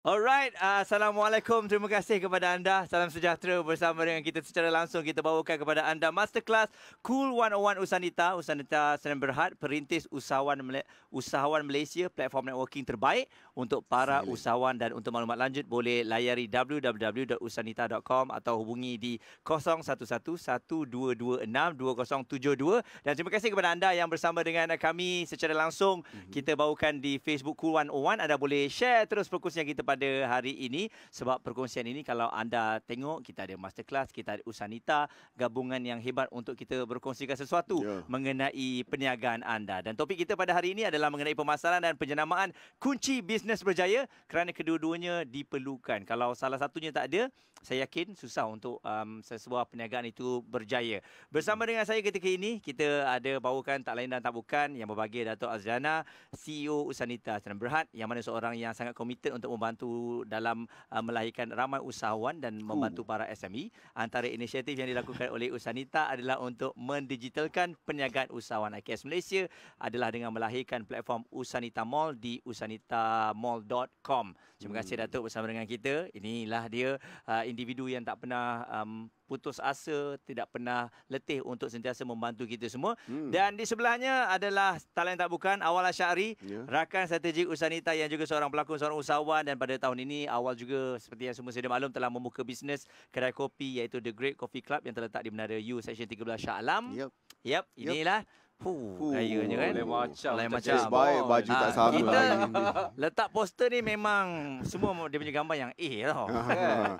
Alright, uh, Assalamualaikum. Terima kasih kepada anda. Salam sejahtera bersama dengan kita secara langsung. Kita bawakan kepada anda Masterclass Cool 101 Usanita. Usanita Senin Berhad, perintis usahawan, usahawan Malaysia, platform networking terbaik untuk para Sila. usahawan. Dan untuk maklumat lanjut, boleh layari www.usanita.com atau hubungi di 011-1226-2072. Dan terima kasih kepada anda yang bersama dengan kami secara langsung. Mm-hmm. Kita bawakan di Facebook Cool 101. Anda boleh share terus fokusnya kita pada hari ini sebab perkongsian ini kalau anda tengok kita ada masterclass, kita ada Usanita, gabungan yang hebat untuk kita berkongsikan sesuatu yeah. mengenai perniagaan anda. Dan topik kita pada hari ini adalah mengenai pemasaran dan penjenamaan kunci bisnes berjaya kerana kedua-duanya diperlukan. Kalau salah satunya tak ada, saya yakin susah untuk um, sesebuah perniagaan itu berjaya. Bersama dengan saya ketika ini, kita ada bawakan tak lain dan tak bukan yang berbahagia Dato' Azriana, CEO Usanita Senan Berhad yang mana seorang yang sangat komited untuk membantu membantu dalam uh, melahirkan ramai usahawan dan membantu para SME. Antara inisiatif yang dilakukan oleh Usanita adalah untuk mendigitalkan perniagaan usahawan IKS Malaysia adalah dengan melahirkan platform Usanita Mall di usanitamall.com. Terima kasih hmm. Datuk bersama dengan kita. Inilah dia uh, individu yang tak pernah um, putus asa, tidak pernah letih untuk sentiasa membantu kita semua. Hmm. Dan di sebelahnya adalah talent tak bukan Awal Asyari, yeah. rakan strategik Usanita yang juga seorang pelakon, seorang usahawan dan pada tahun ini Awal juga seperti yang semua sedia maklum telah membuka bisnes kedai kopi iaitu The Great Coffee Club yang terletak di Menara U Section 13 Shah Alam. Yep. Yep, inilah yep. Huh, kayanya kan. Lain macam. Lain macam. macam. Baik, baju tak ha, sama kita lah. letak poster ni memang semua dia punya gambar yang A tau. Ah.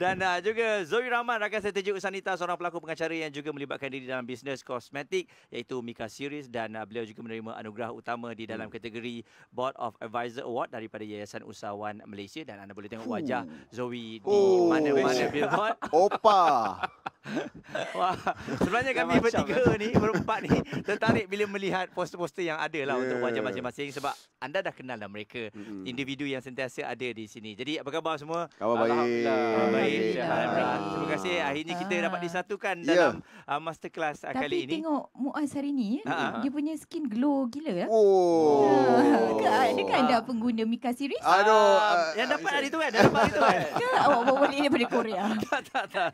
Dan uh, juga Zoe Rahman rakan strategik Usanita seorang pelaku pengacara yang juga melibatkan diri dalam bisnes kosmetik iaitu Mika Series dan uh, beliau juga menerima anugerah utama di dalam hmm. kategori Board of Advisor Award daripada Yayasan Usahawan Malaysia dan anda boleh tengok wajah Zoe di oh, mana-mana billboard. Opa. Wah, sebenarnya kami Macam lah. bertiga lah. ni, berempat ni tertarik bila melihat poster-poster yang ada lah yeah. untuk ya. wajah masing-masing sebab anda dah kenal lah mereka, mm. individu yang sentiasa ada di sini. Jadi apa khabar semua? Khabar baik. Terima kasih. Akhirnya kita ah. dapat disatukan ya. dalam yeah. masterclass ah, Tapi kali ini. Tapi tengok Muaz hari ni, uh-huh. dia punya skin glow gila. Eh. Oh. oh. Yeah. Dia kan dah pengguna Mika Series. Aduh. Uh, yang dapat hari tu kan? Dah dapat hari tu kan? Awak boleh ni daripada Korea. Tak, tak, tak.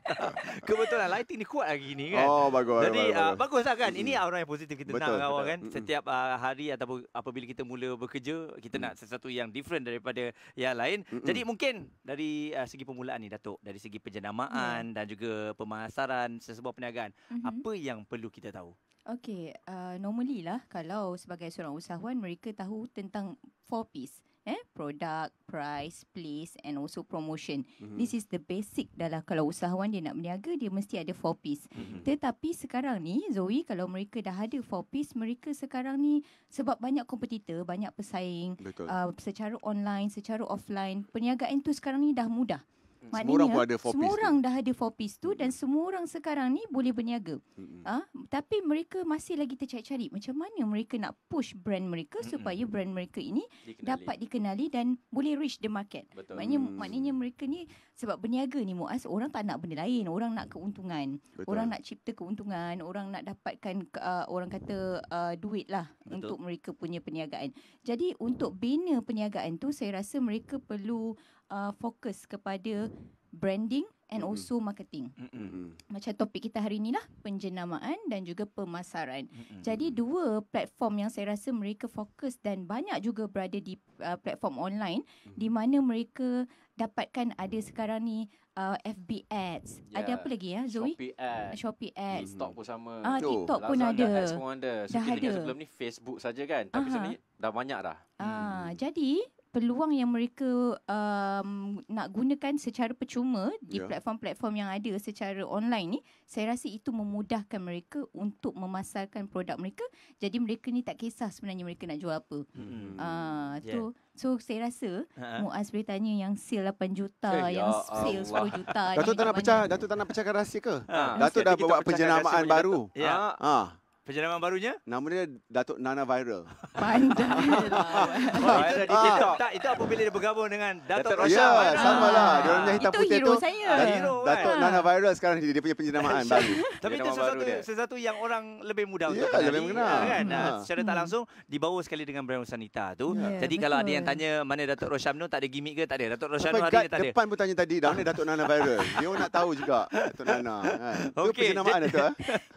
Kebetulan betul lah lighting ni kuat lagi ni kan. Oh bagus. Jadi baguslah uh, bagus. bagus lah kan. Ini aura yang positif kita betul. nak awak kan. Setiap uh, hari ataupun apabila kita mula bekerja, kita mm. nak sesuatu yang different daripada yang lain. Mm-mm. Jadi mungkin dari uh, segi permulaan ni Datuk, dari segi penjenamaan mm. Ya. dan juga pemasaran sesebuah perniagaan, mm-hmm. apa yang perlu kita tahu? Okay, uh, ah, normally lah kalau sebagai seorang usahawan mereka tahu tentang four piece eh product price place and also promotion mm-hmm. this is the basic dalam kalau usahawan dia nak berniaga dia mesti ada four piece mm-hmm. tetapi sekarang ni Zoe kalau mereka dah ada four piece mereka sekarang ni sebab banyak kompetitor banyak pesaing uh, secara online secara offline perniagaan tu sekarang ni dah mudah Hmm. Maknanya, semua orang pun ada four piece. Semua orang tu. dah ada four piece tu hmm. dan semua orang sekarang ni boleh berniaga. Hmm. Ha? Tapi mereka masih lagi tercari-cari macam mana mereka nak push brand mereka hmm. supaya brand mereka ini dikenali. dapat dikenali dan boleh reach the market. Betul. Maknanya, hmm. maknanya mereka ni sebab berniaga ni Muaz Orang tak nak benda lain Orang nak keuntungan Betul. Orang nak cipta keuntungan Orang nak dapatkan uh, Orang kata uh, Duit lah Betul. Untuk mereka punya perniagaan Jadi untuk bina perniagaan tu Saya rasa mereka perlu uh, Fokus kepada branding and mm-hmm. also marketing. Mm-hmm. Macam topik kita hari ni lah, penjenamaan dan juga pemasaran. Mm-hmm. Jadi dua platform yang saya rasa mereka fokus dan banyak juga berada di uh, platform online mm-hmm. di mana mereka dapatkan ada sekarang ni uh, FB ads. Yeah. Ada ya. apa lagi ya, Zoe? Shopee ads. Shopee ads. TikTok pun sama. Ah, uh, TikTok pun ada. Ads ada. dah ada. sebelum ni Facebook saja kan, tapi sebenarnya dah banyak dah. Ah, uh, jadi peluang yang mereka um, nak gunakan secara percuma di yeah. platform-platform yang ada secara online ni saya rasa itu memudahkan mereka untuk memasarkan produk mereka jadi mereka ni tak kisah sebenarnya mereka nak jual apa hmm. uh, ah, so, yeah. so saya rasa uh-huh. Muaz boleh tanya yang sale 8 juta eh, yang ya sale Allah. 10 juta Datuk tak nak pecah Datuk tak nak pecahkan rahsia ke? Ha. Datuk dah buat penjenamaan baru ya. ha. Penjenaman barunya? Nama dia Datuk Nana Viral. Pandai. oh, itu, itu, ah. tak, itu apabila dia bergabung dengan Datuk Rosha. Ya, sama ah, lah. Dia orang hitam itu putih hero tu. Itu saya. hero, kan? Datuk kan? Nana Viral sekarang dia, punya penjenamaan baru. Tapi itu sesuatu, sesuatu yang orang lebih mudah yeah, untuk kenali. lebih mengenal. Ya kan? Hmm. Nah, ha. secara tak langsung, dibawa sekali dengan brand Sanita tu. Yeah, Jadi betul. kalau ada yang tanya mana Datuk Rosham tu, tak ada gimmick ke? Tak ada. Datuk Rosham tu hari ni tak ada. Depan pun tanya tadi, dah mana Datuk Nana Viral? Dia nak tahu juga Datuk Nana. Kan? Eh? Itu penjenamaan Datuk.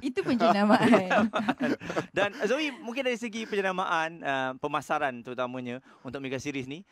Itu penjenamaan. Dan eh, Zoe mungkin dari segi penjenamaan uh, eh, pemasaran terutamanya untuk mega series ni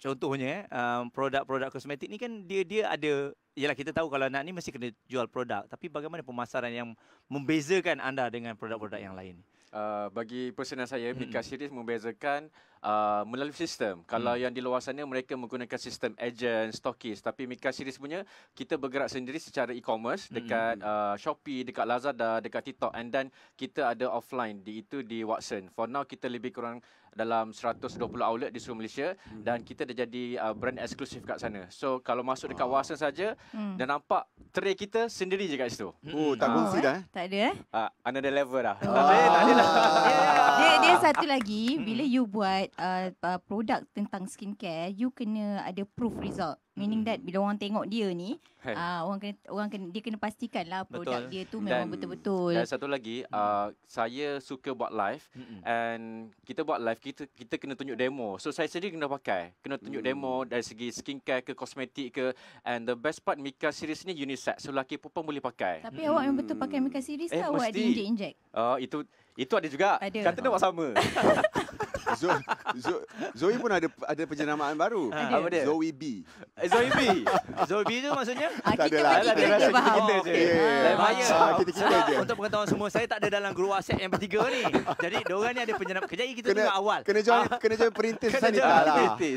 contohnya eh, eh produk-produk kosmetik ni kan dia dia ada ialah kita tahu kalau nak ni mesti kena jual produk tapi bagaimana pemasaran yang membezakan anda dengan produk-produk yang lain Uh, bagi personal saya hmm. Mika Series membezakan uh, melalui sistem. Kalau hmm. yang di luar sana mereka menggunakan sistem agent, stockist tapi Mika Series punya kita bergerak sendiri secara e-commerce hmm, dekat hmm, uh, Shopee, dekat Lazada, dekat TikTok and then kita ada offline di itu di Watson. For now kita lebih kurang dalam 120 outlet di seluruh Malaysia hmm. dan kita dah jadi uh, brand eksklusif kat sana. So kalau masuk dekat ah. Wasan saja hmm. dan nampak tray kita sendiri je kat situ. Hmm. Oh, tak kongsi ah. dah. Eh? Tak ada eh? uh, another level dah. Oh. Tak ada, tak ada lah. dia, dia satu lagi bila hmm. you buat uh, uh, produk tentang skincare, you kena ada proof result. Meaning hmm. that bila orang tengok dia ni, uh, orang kena, orang kena, dia kena pastikan lah produk Betul. dia tu memang betul-betul. Dan satu lagi, uh, saya suka buat live mm and kita buat live, kita kita kena tunjuk demo. So, saya sendiri kena pakai. Kena tunjuk mm. demo dari segi skincare ke kosmetik ke. And the best part, Mika series ni unisex. So, lelaki pun boleh pakai. Tapi mm. awak memang betul pakai Mika series eh, ke awak ada injek-injek? Uh, ah, itu... Itu ada juga. Ada. Kata dia buat sama. Zo, Zoe pun ada ada penjenamaan baru. Ha, apa dia? Zoe B. Eh, Zoe B. Zoe B tu maksudnya? Ha, kita tak adalah. Kita, kita, ah, ah, kita, kita, kita, kita, kita, kita, kita, Untuk pengetahuan semua, saya tak ada dalam grup WhatsApp yang bertiga ni. Jadi, diorang ni ada penjenamaan. Kejap kita tengok awal. Kena join, ha? kena join perintis kena sanita lah.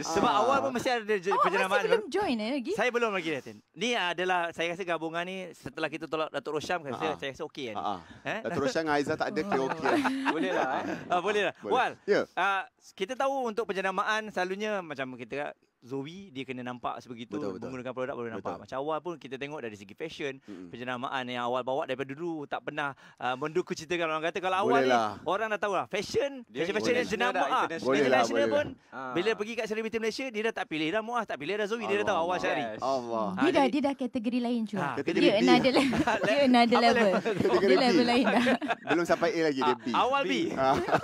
Sebab awal pun mesti ada oh, penjenamaan. Oh, belum join eh lagi? Saya belum lagi, Latin. Ni adalah, saya rasa gabungan ni setelah kita tolak Datuk Rosham, saya, saya rasa okey kan. Ha. Datuk Rosham dengan Aizah tak ada, okey. Ya, eh. ah, boleh lah eh. Uh, boleh lah. Wal, yeah. Ya. uh, kita tahu untuk penjenamaan selalunya macam kita Zoe dia kena nampak sebegitu betul, betul. menggunakan produk boleh nampak. Macam awal pun kita tengok dari segi fashion, mm-hmm. penjenamaan yang awal bawa daripada dulu tak pernah uh, menduku kalau orang kata kalau awal Bolehlah. ni orang dah tahu lah fashion, fashion fashion yang jenama ah. International pun ha. bila pergi kat selebriti Malaysia dia dah tak pilih dah muah tak pilih dah Zoe dia dah tahu awal sehari. Allah. Ah, dia dah dia dah kategori lain juga. Ha. Dia another level. Dia another level. Dia level lain dah. Belum sampai A lagi dia B. Awal B.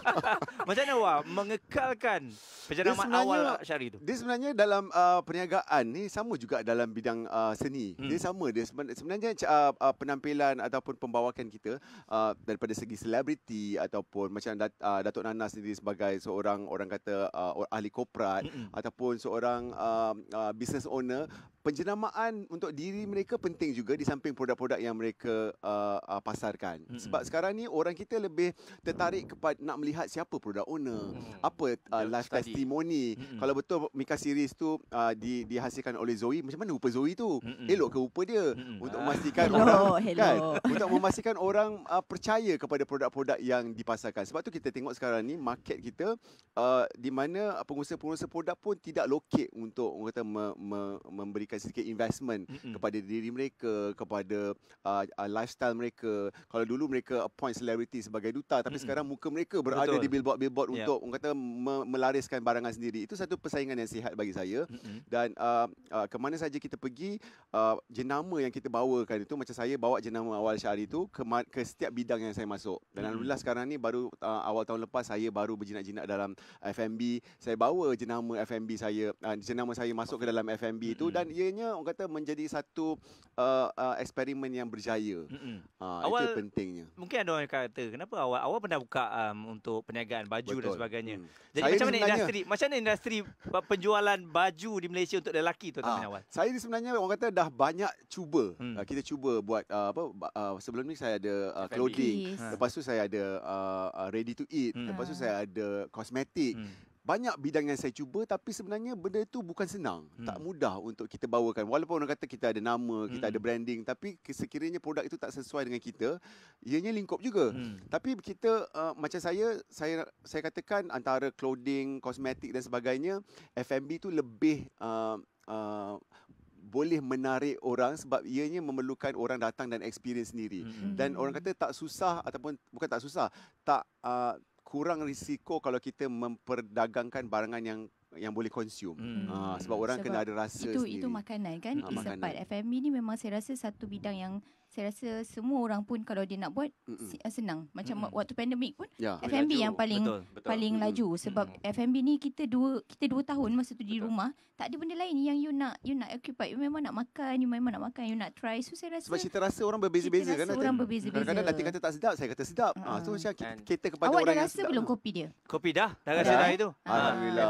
Macam mana awal mengekalkan penjenamaan awal Syari tu? Dia sebenarnya dah dalam uh, perniagaan ni sama juga dalam bidang uh, seni. Hmm. Dia sama dia sebenarnya uh, uh, penampilan ataupun pembawakan kita uh, daripada segi selebriti ataupun macam Dat- uh, Datuk Nana sendiri sebagai seorang orang kata uh, ahli korporat hmm. ataupun seorang uh, uh, business owner penjenamaan untuk diri mereka penting juga di samping produk-produk yang mereka uh, uh, pasarkan. Hmm. Sebab sekarang ni orang kita lebih tertarik kepada nak melihat siapa produk owner, hmm. apa uh, life study. testimony. Hmm. Kalau betul Mika siris tu uh, di dihasilkan oleh Zoe macam mana rupa Zoe tu Mm-mm. elok ke rupa dia Mm-mm. untuk memastikan hello, ah. orang hello. kan untuk memastikan orang uh, percaya kepada produk-produk yang dipasarkan sebab tu kita tengok sekarang ni market kita uh, di mana pengusaha-pengusaha produk pun tidak locate untuk orang kata me- me- memberikan sedikit investment Mm-mm. kepada diri mereka kepada uh, uh, lifestyle mereka kalau dulu mereka appoint celebrity sebagai duta tapi Mm-mm. sekarang muka mereka berada Betul. di billboard-billboard yeah. untuk orang kata me- melariskan barangan sendiri itu satu persaingan yang sihat bagi saya percaya mm-hmm. dan uh, uh, ke mana saja kita pergi uh, jenama yang kita bawakan itu macam saya bawa jenama awal syari itu ke, ke setiap bidang yang saya masuk dan mm-hmm. alhamdulillah sekarang ni baru uh, awal tahun lepas saya baru berjinak-jinak dalam FMB saya bawa jenama FMB saya uh, jenama saya masuk ke dalam FMB mm-hmm. itu dan ianya orang kata menjadi satu uh, uh, eksperimen yang berjaya mm-hmm. uh, awal, itu pentingnya mungkin ada orang yang kata kenapa awal awal pernah buka um, untuk perniagaan baju Betul. dan sebagainya mm. jadi saya macam mana industri macam mana industri penjualan baju di Malaysia untuk lelaki tu tuan ah, awal. Saya ni sebenarnya orang kata dah banyak cuba. Hmm. Ah, kita cuba buat uh, apa uh, sebelum ni saya ada uh, clothing, yes. lepas tu saya ada uh, ready to eat, hmm. lepas tu saya ada kosmetik. Hmm banyak bidang yang saya cuba tapi sebenarnya benda itu bukan senang hmm. tak mudah untuk kita bawakan walaupun orang kata kita ada nama kita ada hmm. branding tapi sekiranya produk itu tak sesuai dengan kita ianya lingkup juga hmm. tapi kita uh, macam saya saya saya katakan antara clothing kosmetik dan sebagainya F&B itu lebih uh, uh, boleh menarik orang sebab ianya memerlukan orang datang dan experience sendiri mm-hmm. dan orang kata tak susah ataupun bukan tak susah tak uh, kurang risiko kalau kita memperdagangkan barangan yang yang boleh konsum, Hmm. Ha, sebab orang sebab kena ada rasa itu, sendiri. Itu makanan kan. Ha, makanan. FMB ni memang saya rasa satu bidang yang saya rasa semua orang pun kalau dia nak buat Mm-mm. Ah, senang macam Mm-mm. waktu pandemik pun yeah, FMB yang paling betul, betul. paling mm-hmm. laju sebab mm-hmm. FMB ni kita dua kita dua tahun masa tu di rumah tak ada benda lain yang you nak you nak occupy you memang nak makan you memang nak makan you nak try so saya rasa sebab cita rasa orang berbeza-beza kan orang berbeza-beza kadang nanti kata tak sedap saya kata sedap ah uh-huh. so macam kita kepada awak orang awak dah rasa belum kopi dia kopi dah dah rasa dah itu ah, alhamdulillah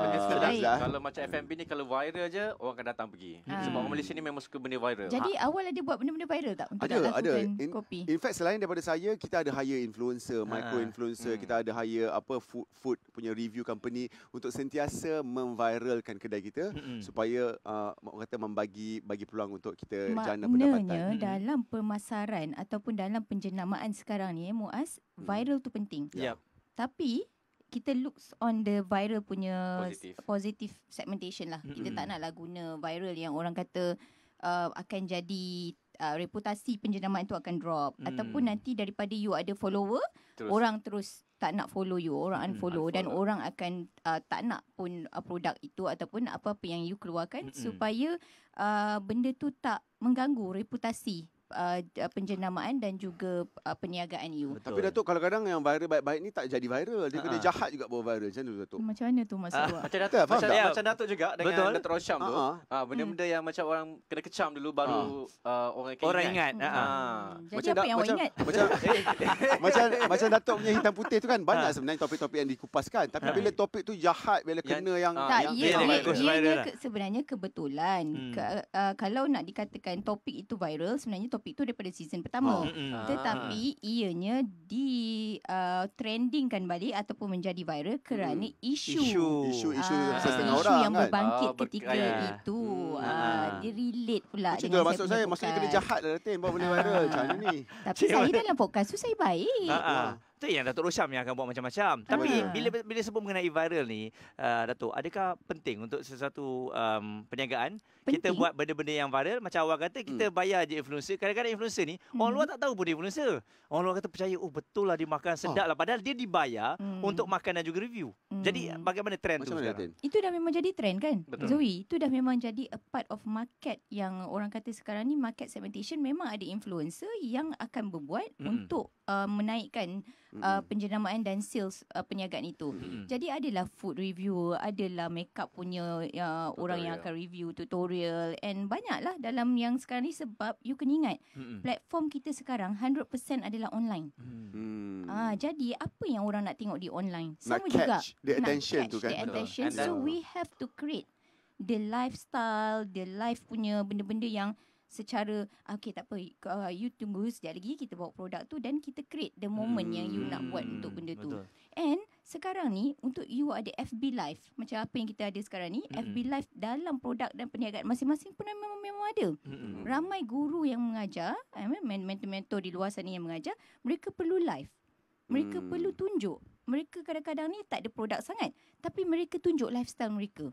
kalau macam FMB ni kalau viral je orang akan datang pergi hmm. sebab orang Malaysia ni memang suka benda viral jadi awal ada buat benda-benda viral tak untuk lakukan ada. In, kopi? In fact, selain daripada saya, kita ada hire influencer, ha. micro-influencer. Hmm. Kita ada hire apa food, food punya review company untuk sentiasa memviralkan kedai kita hmm. supaya uh, kata membagi bagi peluang untuk kita Maknanya, jana pendapatan. Maknanya hmm. dalam pemasaran ataupun dalam penjenamaan sekarang ni, eh, Muaz, hmm. viral hmm. tu penting. Yep. Ya. Tapi kita looks on the viral punya positive, positive segmentation lah. Kita mm-hmm. tak naklah guna viral yang orang kata uh, akan jadi uh, reputasi penjenamaan itu akan drop hmm. ataupun nanti daripada you ada follower terus. orang terus tak nak follow you orang hmm, unfollow, hmm, unfollow. dan orang akan uh, tak nak pun uh, produk itu ataupun apa-apa yang you keluarkan hmm. supaya uh, benda tu tak mengganggu reputasi Uh, uh, penjenamaan dan juga uh, perniagaan you. Betul. Tapi Datuk kalau kadang yang viral baik-baik ni tak jadi viral. Dia kena ah. jahat juga buat viral. Macam mana tu Datuk? Macam mana tu maksud uh, Macam Datuk, macam, ya, macam Datuk juga dengan Betul. Datuk Rosham tu. Uh, benda-benda hmm. yang macam orang kena kecam dulu baru uh. Uh, orang, orang hmm. Hmm. ingat. macam apa yang macam, orang ingat? Macam, macam, macam Datuk punya hitam putih tu kan banyak sebenarnya topik-topik yang dikupaskan. Tapi bila topik tu jahat, bila kena yang... Lah. Sebenarnya kebetulan. Uh, kalau nak dikatakan topik itu viral, sebenarnya topik topik tu daripada season pertama. Oh. Tetapi ah. ianya di uh, trendingkan balik ataupun menjadi viral kerana hmm. isu isu-isu ah, uh, orang yang berbangkit oh, ketika berkaya. Ya. itu. Hmm. Uh, dia relate pula Cuma dengan lah, maksud saya masa kena jahatlah Latin baru boleh viral macam ni. Tapi Cik saya dalam podcast tu saya baik. Uh-huh. uh doktor yang Datuk Rosham yang akan buat macam-macam. Betul. Tapi bila bila sebut mengenai viral ni, uh, Datuk, adakah penting untuk sesuatu um, perniagaan penting. kita buat benda-benda yang viral macam awak kata kita hmm. bayar je influencer. Kadang-kadang influencer ni hmm. orang luar tak tahu pun dia influencer. Orang luar kata percaya, "Oh, betul lah dia makan ah. sedap lah." Padahal dia dibayar hmm. untuk makan dan juga review. Hmm. Jadi bagaimana trend macam tu mana sekarang? Itu dah memang jadi trend kan? Betul. Zoe, itu dah memang jadi a part of market yang orang kata sekarang ni market segmentation memang ada influencer yang akan berbuat hmm. untuk uh, menaikkan uh, mm-hmm. penjenamaan dan sales uh, perniagaan itu. mm Jadi adalah food review, adalah makeup punya uh, orang yang akan review tutorial and banyaklah dalam yang sekarang ni sebab you kena ingat mm platform kita sekarang 100% adalah online. mm Uh, jadi apa yang orang nak tengok di online? Sama nak juga. Catch the attention nak catch tu kan. attention. So we have to create the lifestyle, the life punya benda-benda yang secara ah, okey tak apa uh, you tunggu sekejap lagi kita bawa produk tu dan kita create the moment hmm. yang you nak buat untuk benda tu hmm, Betul. and sekarang ni untuk you ada FB live macam apa yang kita ada sekarang ni hmm. FB live dalam produk dan perniagaan masing-masing pun memang memang ada hmm. ramai guru yang mengajar eh, mentor-mentor di luar sana yang mengajar mereka perlu live mereka hmm. perlu tunjuk mereka kadang-kadang ni tak ada produk sangat tapi mereka tunjuk lifestyle mereka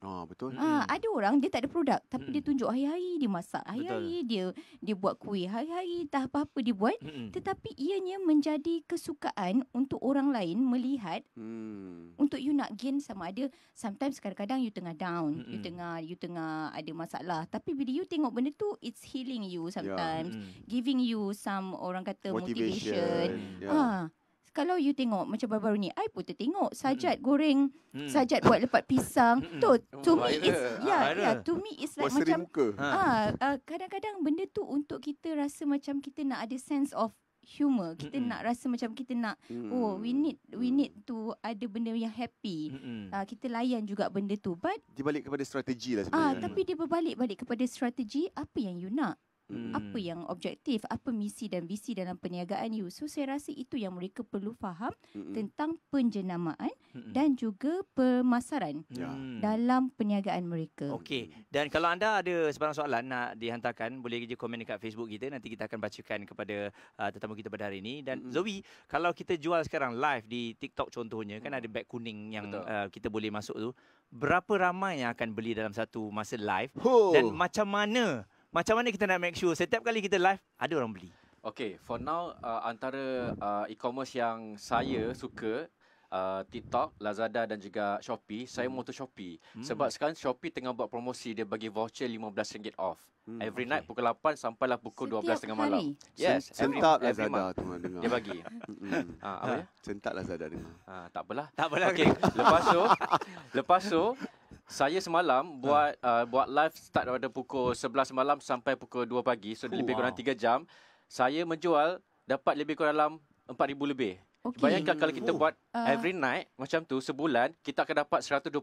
Ah oh, betul. Ah hmm. ada orang dia tak ada produk tapi hmm. dia tunjuk hari-hari dia masak, hari-hari dia dia buat kuih, hari-hari tak apa-apa dia buat hmm. tetapi ianya menjadi kesukaan untuk orang lain melihat. Hmm. Untuk you nak gain sama ada sometimes kadang-kadang you tengah down, hmm. you tengah you tengah ada masalah tapi bila you tengok benda tu it's healing you ya. sometimes, yeah. hmm. giving you some orang kata motivation. motivation. Yeah. Ah kalau you tengok macam hmm. baru-baru ni I pun tertengok hmm. sajat mm. goreng mm. sajat buat lepat pisang hmm. tu oh, to me is yeah, ya, yeah to me is like Wasari macam muka. Ah, ha. Ha, uh, kadang-kadang benda tu untuk kita rasa macam kita nak ada sense of humor kita Mm-mm. nak rasa macam kita nak mm. oh we need we need to ada benda yang happy uh, kita layan juga benda tu but dibalik kepada strategi lah ah, sebenarnya ah tapi dia berbalik balik kepada strategi apa yang you nak Hmm. Apa yang objektif, apa misi dan visi dalam perniagaan you. So saya rasa itu yang mereka perlu faham hmm. tentang penjenamaan hmm. dan juga pemasaran hmm. dalam perniagaan mereka. Okey. Dan kalau anda ada sebarang soalan nak dihantarkan, boleh je komen dekat Facebook kita nanti kita akan bacakan kepada uh, tetamu kita pada hari ini dan hmm. Zoe, kalau kita jual sekarang live di TikTok contohnya hmm. kan ada hmm. beg kuning yang uh, kita boleh masuk tu. Berapa ramai yang akan beli dalam satu masa live? Oh. Dan macam mana macam mana kita nak make sure setiap kali kita live ada orang beli? Okay, for now uh, antara uh, e-commerce yang saya hmm. suka uh, TikTok, Lazada dan juga Shopee, saya hmm. motor Shopee. Hmm. Sebab sekarang Shopee tengah buat promosi dia bagi voucher RM15 off. Hmm. Every okay. night pukul 8 sampai lah pukul setiap 12 hari. tengah malam. Yes, sentak every, Lazada every tu dengar. Dia bagi. Hmm. Hmm. ah, ah Sentak Lazada dengar. Ah, tak apalah. Tak apalah. Okay. lepas tu, lepas tu saya semalam hmm. buat uh. buat live start pada pukul 11 malam sampai pukul 2 pagi. So oh, lebih kurang wow. 3 jam. Saya menjual dapat lebih kurang dalam 4000 lebih. Okay. Bayangkan kalau kita oh. buat uh. every night macam tu sebulan kita akan dapat 120000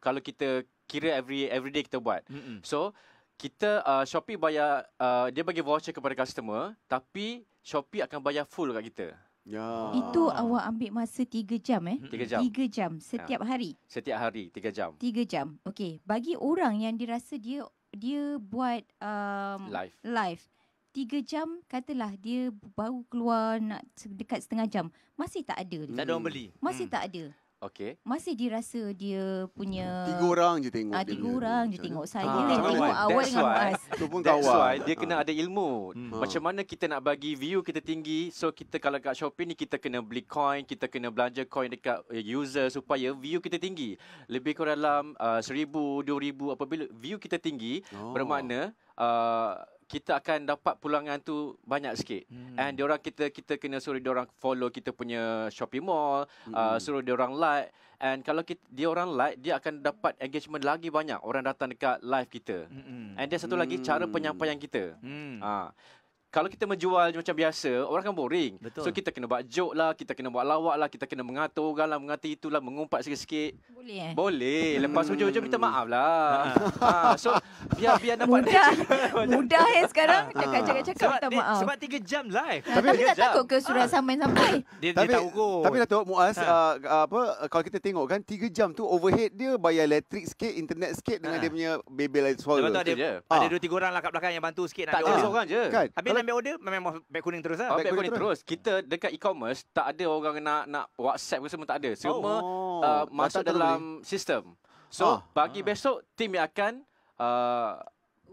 kalau kita kira every every day kita buat. Mm-mm. So kita uh, Shopee bayar uh, dia bagi voucher kepada customer tapi Shopee akan bayar full kat kita. Ya. Itu awak ambil masa tiga jam eh? Hmm. Tiga jam. 3 jam setiap ya. hari. Setiap hari tiga jam. Tiga jam. Okey, bagi orang yang dirasa dia dia buat um, live. live. Tiga jam katalah dia baru keluar nak dekat setengah jam. Masih tak ada. Tidak ada orang beli. Masih hmm. tak ada. Okay. Masih dirasa dia punya hmm. tiga orang je tengok ah, tiga dia. orang dia. je tengok saya ah. dia tengok awal dengan Mas. Tu pun that's kawan. why dia kena ada ilmu. Hmm. hmm. Macam mana kita nak bagi view kita tinggi so kita kalau kat Shopee ni kita kena beli coin, kita kena belanja coin dekat eh, user supaya view kita tinggi. Lebih kurang dalam uh, 1000, 2000 apabila view kita tinggi oh. bermakna uh, kita akan dapat pulangan tu banyak sikit hmm. and diorang kita kita kena suruh diorang follow kita punya shopping mall uh, hmm. uh, suruh diorang like and kalau kita orang like dia akan dapat engagement lagi banyak orang datang dekat live kita hmm. and dia satu hmm. lagi cara hmm. penyampaian kita hmm. uh, kalau kita menjual macam biasa, orang akan boring. Betul. So kita kena buat joke lah, kita kena buat lawak lah, kita kena mengatur orang lah, mengatur lah mengumpat sikit-sikit. Boleh eh? Boleh. Lepas hmm. hujung-hujung kita maaf lah. ha. ha so biar-biar dapat... Mudah. Mudah eh sekarang cakap-cakap ha, ha, minta maaf. Sebab tiga jam live. Tapi, tapi tak jam. takut ke surat sampai-sampai? dia, dia, dia tak ukur. Tapi oh. Dato' Muaz, ha. uh, apa, kalau kita tengok kan, tiga jam tu overhead dia bayar elektrik sikit, internet sikit dengan ha. dia punya bebel lain suara. Lepas tu ada, ada ah. dua-tiga orang lah kat belakang yang bantu sikit. Tak ada orang je. Kan? Habis ambil order memang beg kuning terus lah. Oh, beg kuning, terus. terus. Kita dekat e-commerce tak ada orang nak nak WhatsApp ke semua tak ada. Semua oh, uh, masuk dalam sistem. So, oh, bagi ah. besok tim yang akan uh,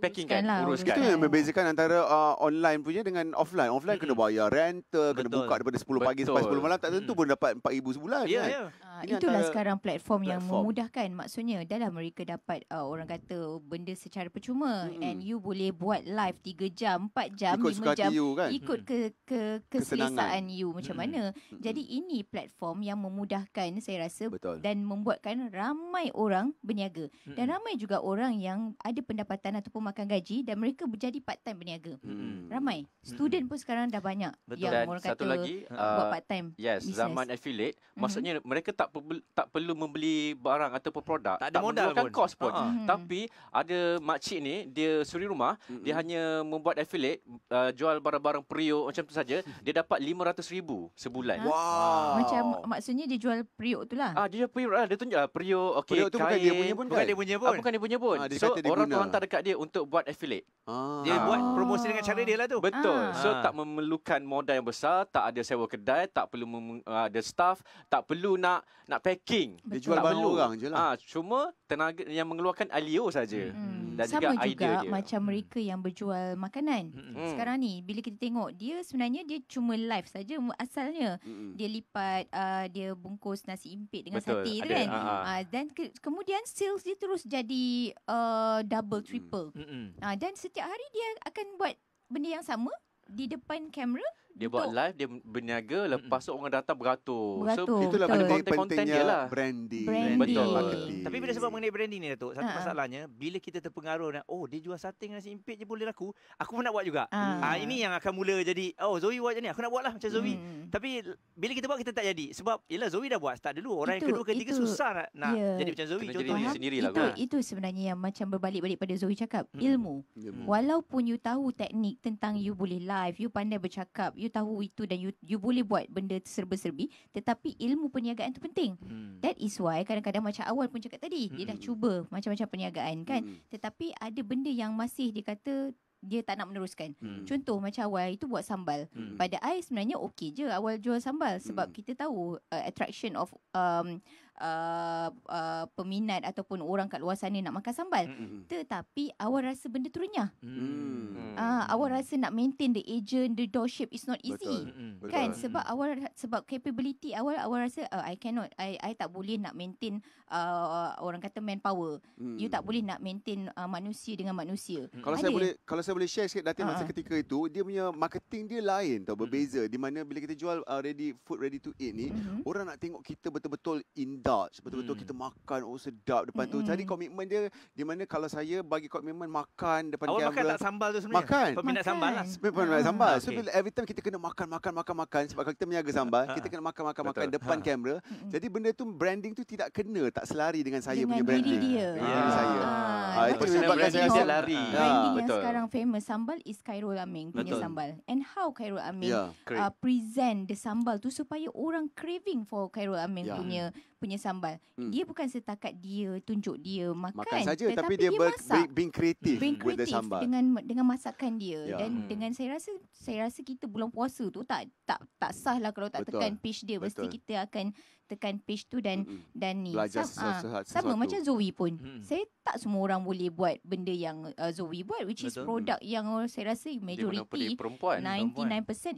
packing kan lah. uruskan itu yang membezakan antara uh, online punya dengan offline offline kena bayar rent kena buka daripada 10 Betul. pagi sampai 10 malam tak tentu hmm. pun dapat 4000 sebulan yeah, kan yeah. Ya. Uh, itulah sekarang platform, platform yang memudahkan maksudnya dalam mereka dapat uh, orang kata benda secara percuma hmm. and you boleh buat live 3 jam 4 jam ikut 5 jam you, kan? ikut mm. ke, ke keselesaan you macam hmm. mana jadi ini platform yang memudahkan saya rasa Betul. dan membuatkan ramai orang berniaga hmm. dan ramai juga orang yang ada pendapatan ataupun makan gaji dan mereka berjadi part time berniaga. Hmm. Ramai. Hmm. Student pun sekarang dah banyak Betul. yang dan orang kata satu lagi, buat uh, part time. yes, business. zaman affiliate. Hmm. Maksudnya mereka tak, pebel, tak perlu membeli barang atau produk. Tak tak modal pun. Kos pun. Uh-huh. Tapi ada makcik ni, dia suri rumah, hmm. dia hanya membuat affiliate, uh, jual barang-barang periuk macam tu saja. dia dapat RM500,000 sebulan. Ha? Wow. Macam maksudnya dia jual periuk tu lah. Ah, dia jual periuk lah. Dia tunjuk lah periuk. Okay, periuk tu kain, bukan dia punya pun. Bukan kan? dia punya pun. Ah, bukan dia punya pun. Ah, dia so dia orang guna. tu hantar dekat dia untuk untuk buat affiliate. Ah. Dia buat promosi dengan cara dia lah tu. Betul. Ah. So tak memerlukan modal yang besar, tak ada sewa kedai, tak perlu ah, ada staff, tak perlu nak nak packing. Betul. Dia jual barang orang je lah. Ah, cuma tenaga yang mengeluarkan alio saja hmm. dan hmm. Sama juga, juga idea dia. macam hmm. mereka yang berjual makanan hmm. hmm. sekarang ni bila kita tengok dia sebenarnya dia cuma live saja asalnya hmm. dia lipat uh, dia bungkus nasi impit dengan Betul. sate tu kan uh, dan ke- kemudian sales dia terus jadi uh, double triple hmm. Hmm. Uh, dan setiap hari dia akan buat benda yang sama di depan kamera dia buat Tuk. live, dia berniaga, lepas tu orang datang beratur. beratur. So, itulah betul. Itulah penting-pentingnya lah. branding. branding. Betul. Marketing. Tapi bila sebab mengenai branding ni, Datuk, satu ha. masalahnya, bila kita terpengaruh, dan, oh, dia jual sate dengan nasi impit je boleh laku, aku pun nak buat juga. Ha. Ha, ini yang akan mula jadi, oh, Zoe buat macam ni, aku nak buat lah macam Zoe. Hmm. Tapi bila kita buat, kita tak jadi. Sebab, yelah, Zoe dah buat start dulu. Orang itu, yang kedua, ketiga, itu, susah nak, nak ya. jadi macam Zoe. Kena jadi sendiri lah. Itu, kan? itu sebenarnya yang macam berbalik-balik pada Zoe cakap. Hmm. Ilmu. Ilmu. Walaupun you tahu teknik tentang you boleh live, you pandai bercakap, you tahu itu dan you you boleh buat benda serba-serbi tetapi ilmu perniagaan tu penting hmm. that is why kadang-kadang macam awal pun cakap tadi hmm. dia dah hmm. cuba macam-macam perniagaan kan hmm. tetapi ada benda yang masih dia kata dia tak nak meneruskan hmm. Contoh macam awal Itu buat sambal hmm. Pada I sebenarnya Okey je awal jual sambal Sebab hmm. kita tahu uh, Attraction of um, uh, uh, peminat ataupun orang kat luar sana nak makan sambal. Mm-hmm. Tetapi awak rasa benda tu renyah. Mm. Uh, ah, awak rasa nak maintain the agent, the door shape is not easy. Betul. Kan? Betul. Mm. Sebab awak sebab capability awak, awak rasa uh, I cannot, I, I tak boleh nak maintain uh, orang kata manpower. Mm. You tak boleh nak maintain uh, manusia dengan manusia. Mm. Kalau Ada. saya boleh kalau saya boleh share sikit datang uh-huh. Ha, masa ha. ketika itu, dia punya marketing dia lain tau, berbeza. Mm. Di mana bila kita jual uh, ready food ready to eat ni, mm-hmm. orang nak tengok kita betul-betul indah results betul-betul hmm. kita makan oh sedap depan hmm. tu jadi komitmen hmm. dia di mana kalau saya bagi komitmen makan depan awak makan tak sambal tu sebenarnya makan peminat sambal lah peminat hmm. sambal so okay. every time kita kena makan makan makan makan sebab kalau kita meniaga sambal ha. kita kena makan makan makan depan ha. kamera jadi benda tu branding tu tidak kena tak selari dengan saya dengan punya branding dia. Ha. dengan saya ha. Ah, itu sebab dia, dia, dia lari. Ah. Yang betul. sekarang famous sambal is Khairul Amin punya betul. sambal. And how Khairul Amin yeah, uh, present the sambal tu supaya orang craving for Khairul Amin yeah. punya punya sambal. Hmm. Dia bukan setakat dia tunjuk dia makan, makan saja tetapi, tapi dia, dia ber- masak. being creative being with the sambal. Dengan dengan masakan dia yeah. dan hmm. dengan saya rasa saya rasa kita bulan puasa tu tak tak tak sah lah kalau tak betul. tekan page dia betul. mesti kita akan tekan page tu dan mm-hmm. dan ni Belajar ah, sama, sesuatu, sama macam Zoe pun mm saya tak semua orang boleh buat benda yang uh, Zoe buat which Betul. is produk mm. yang saya rasa majority 99% perempuan.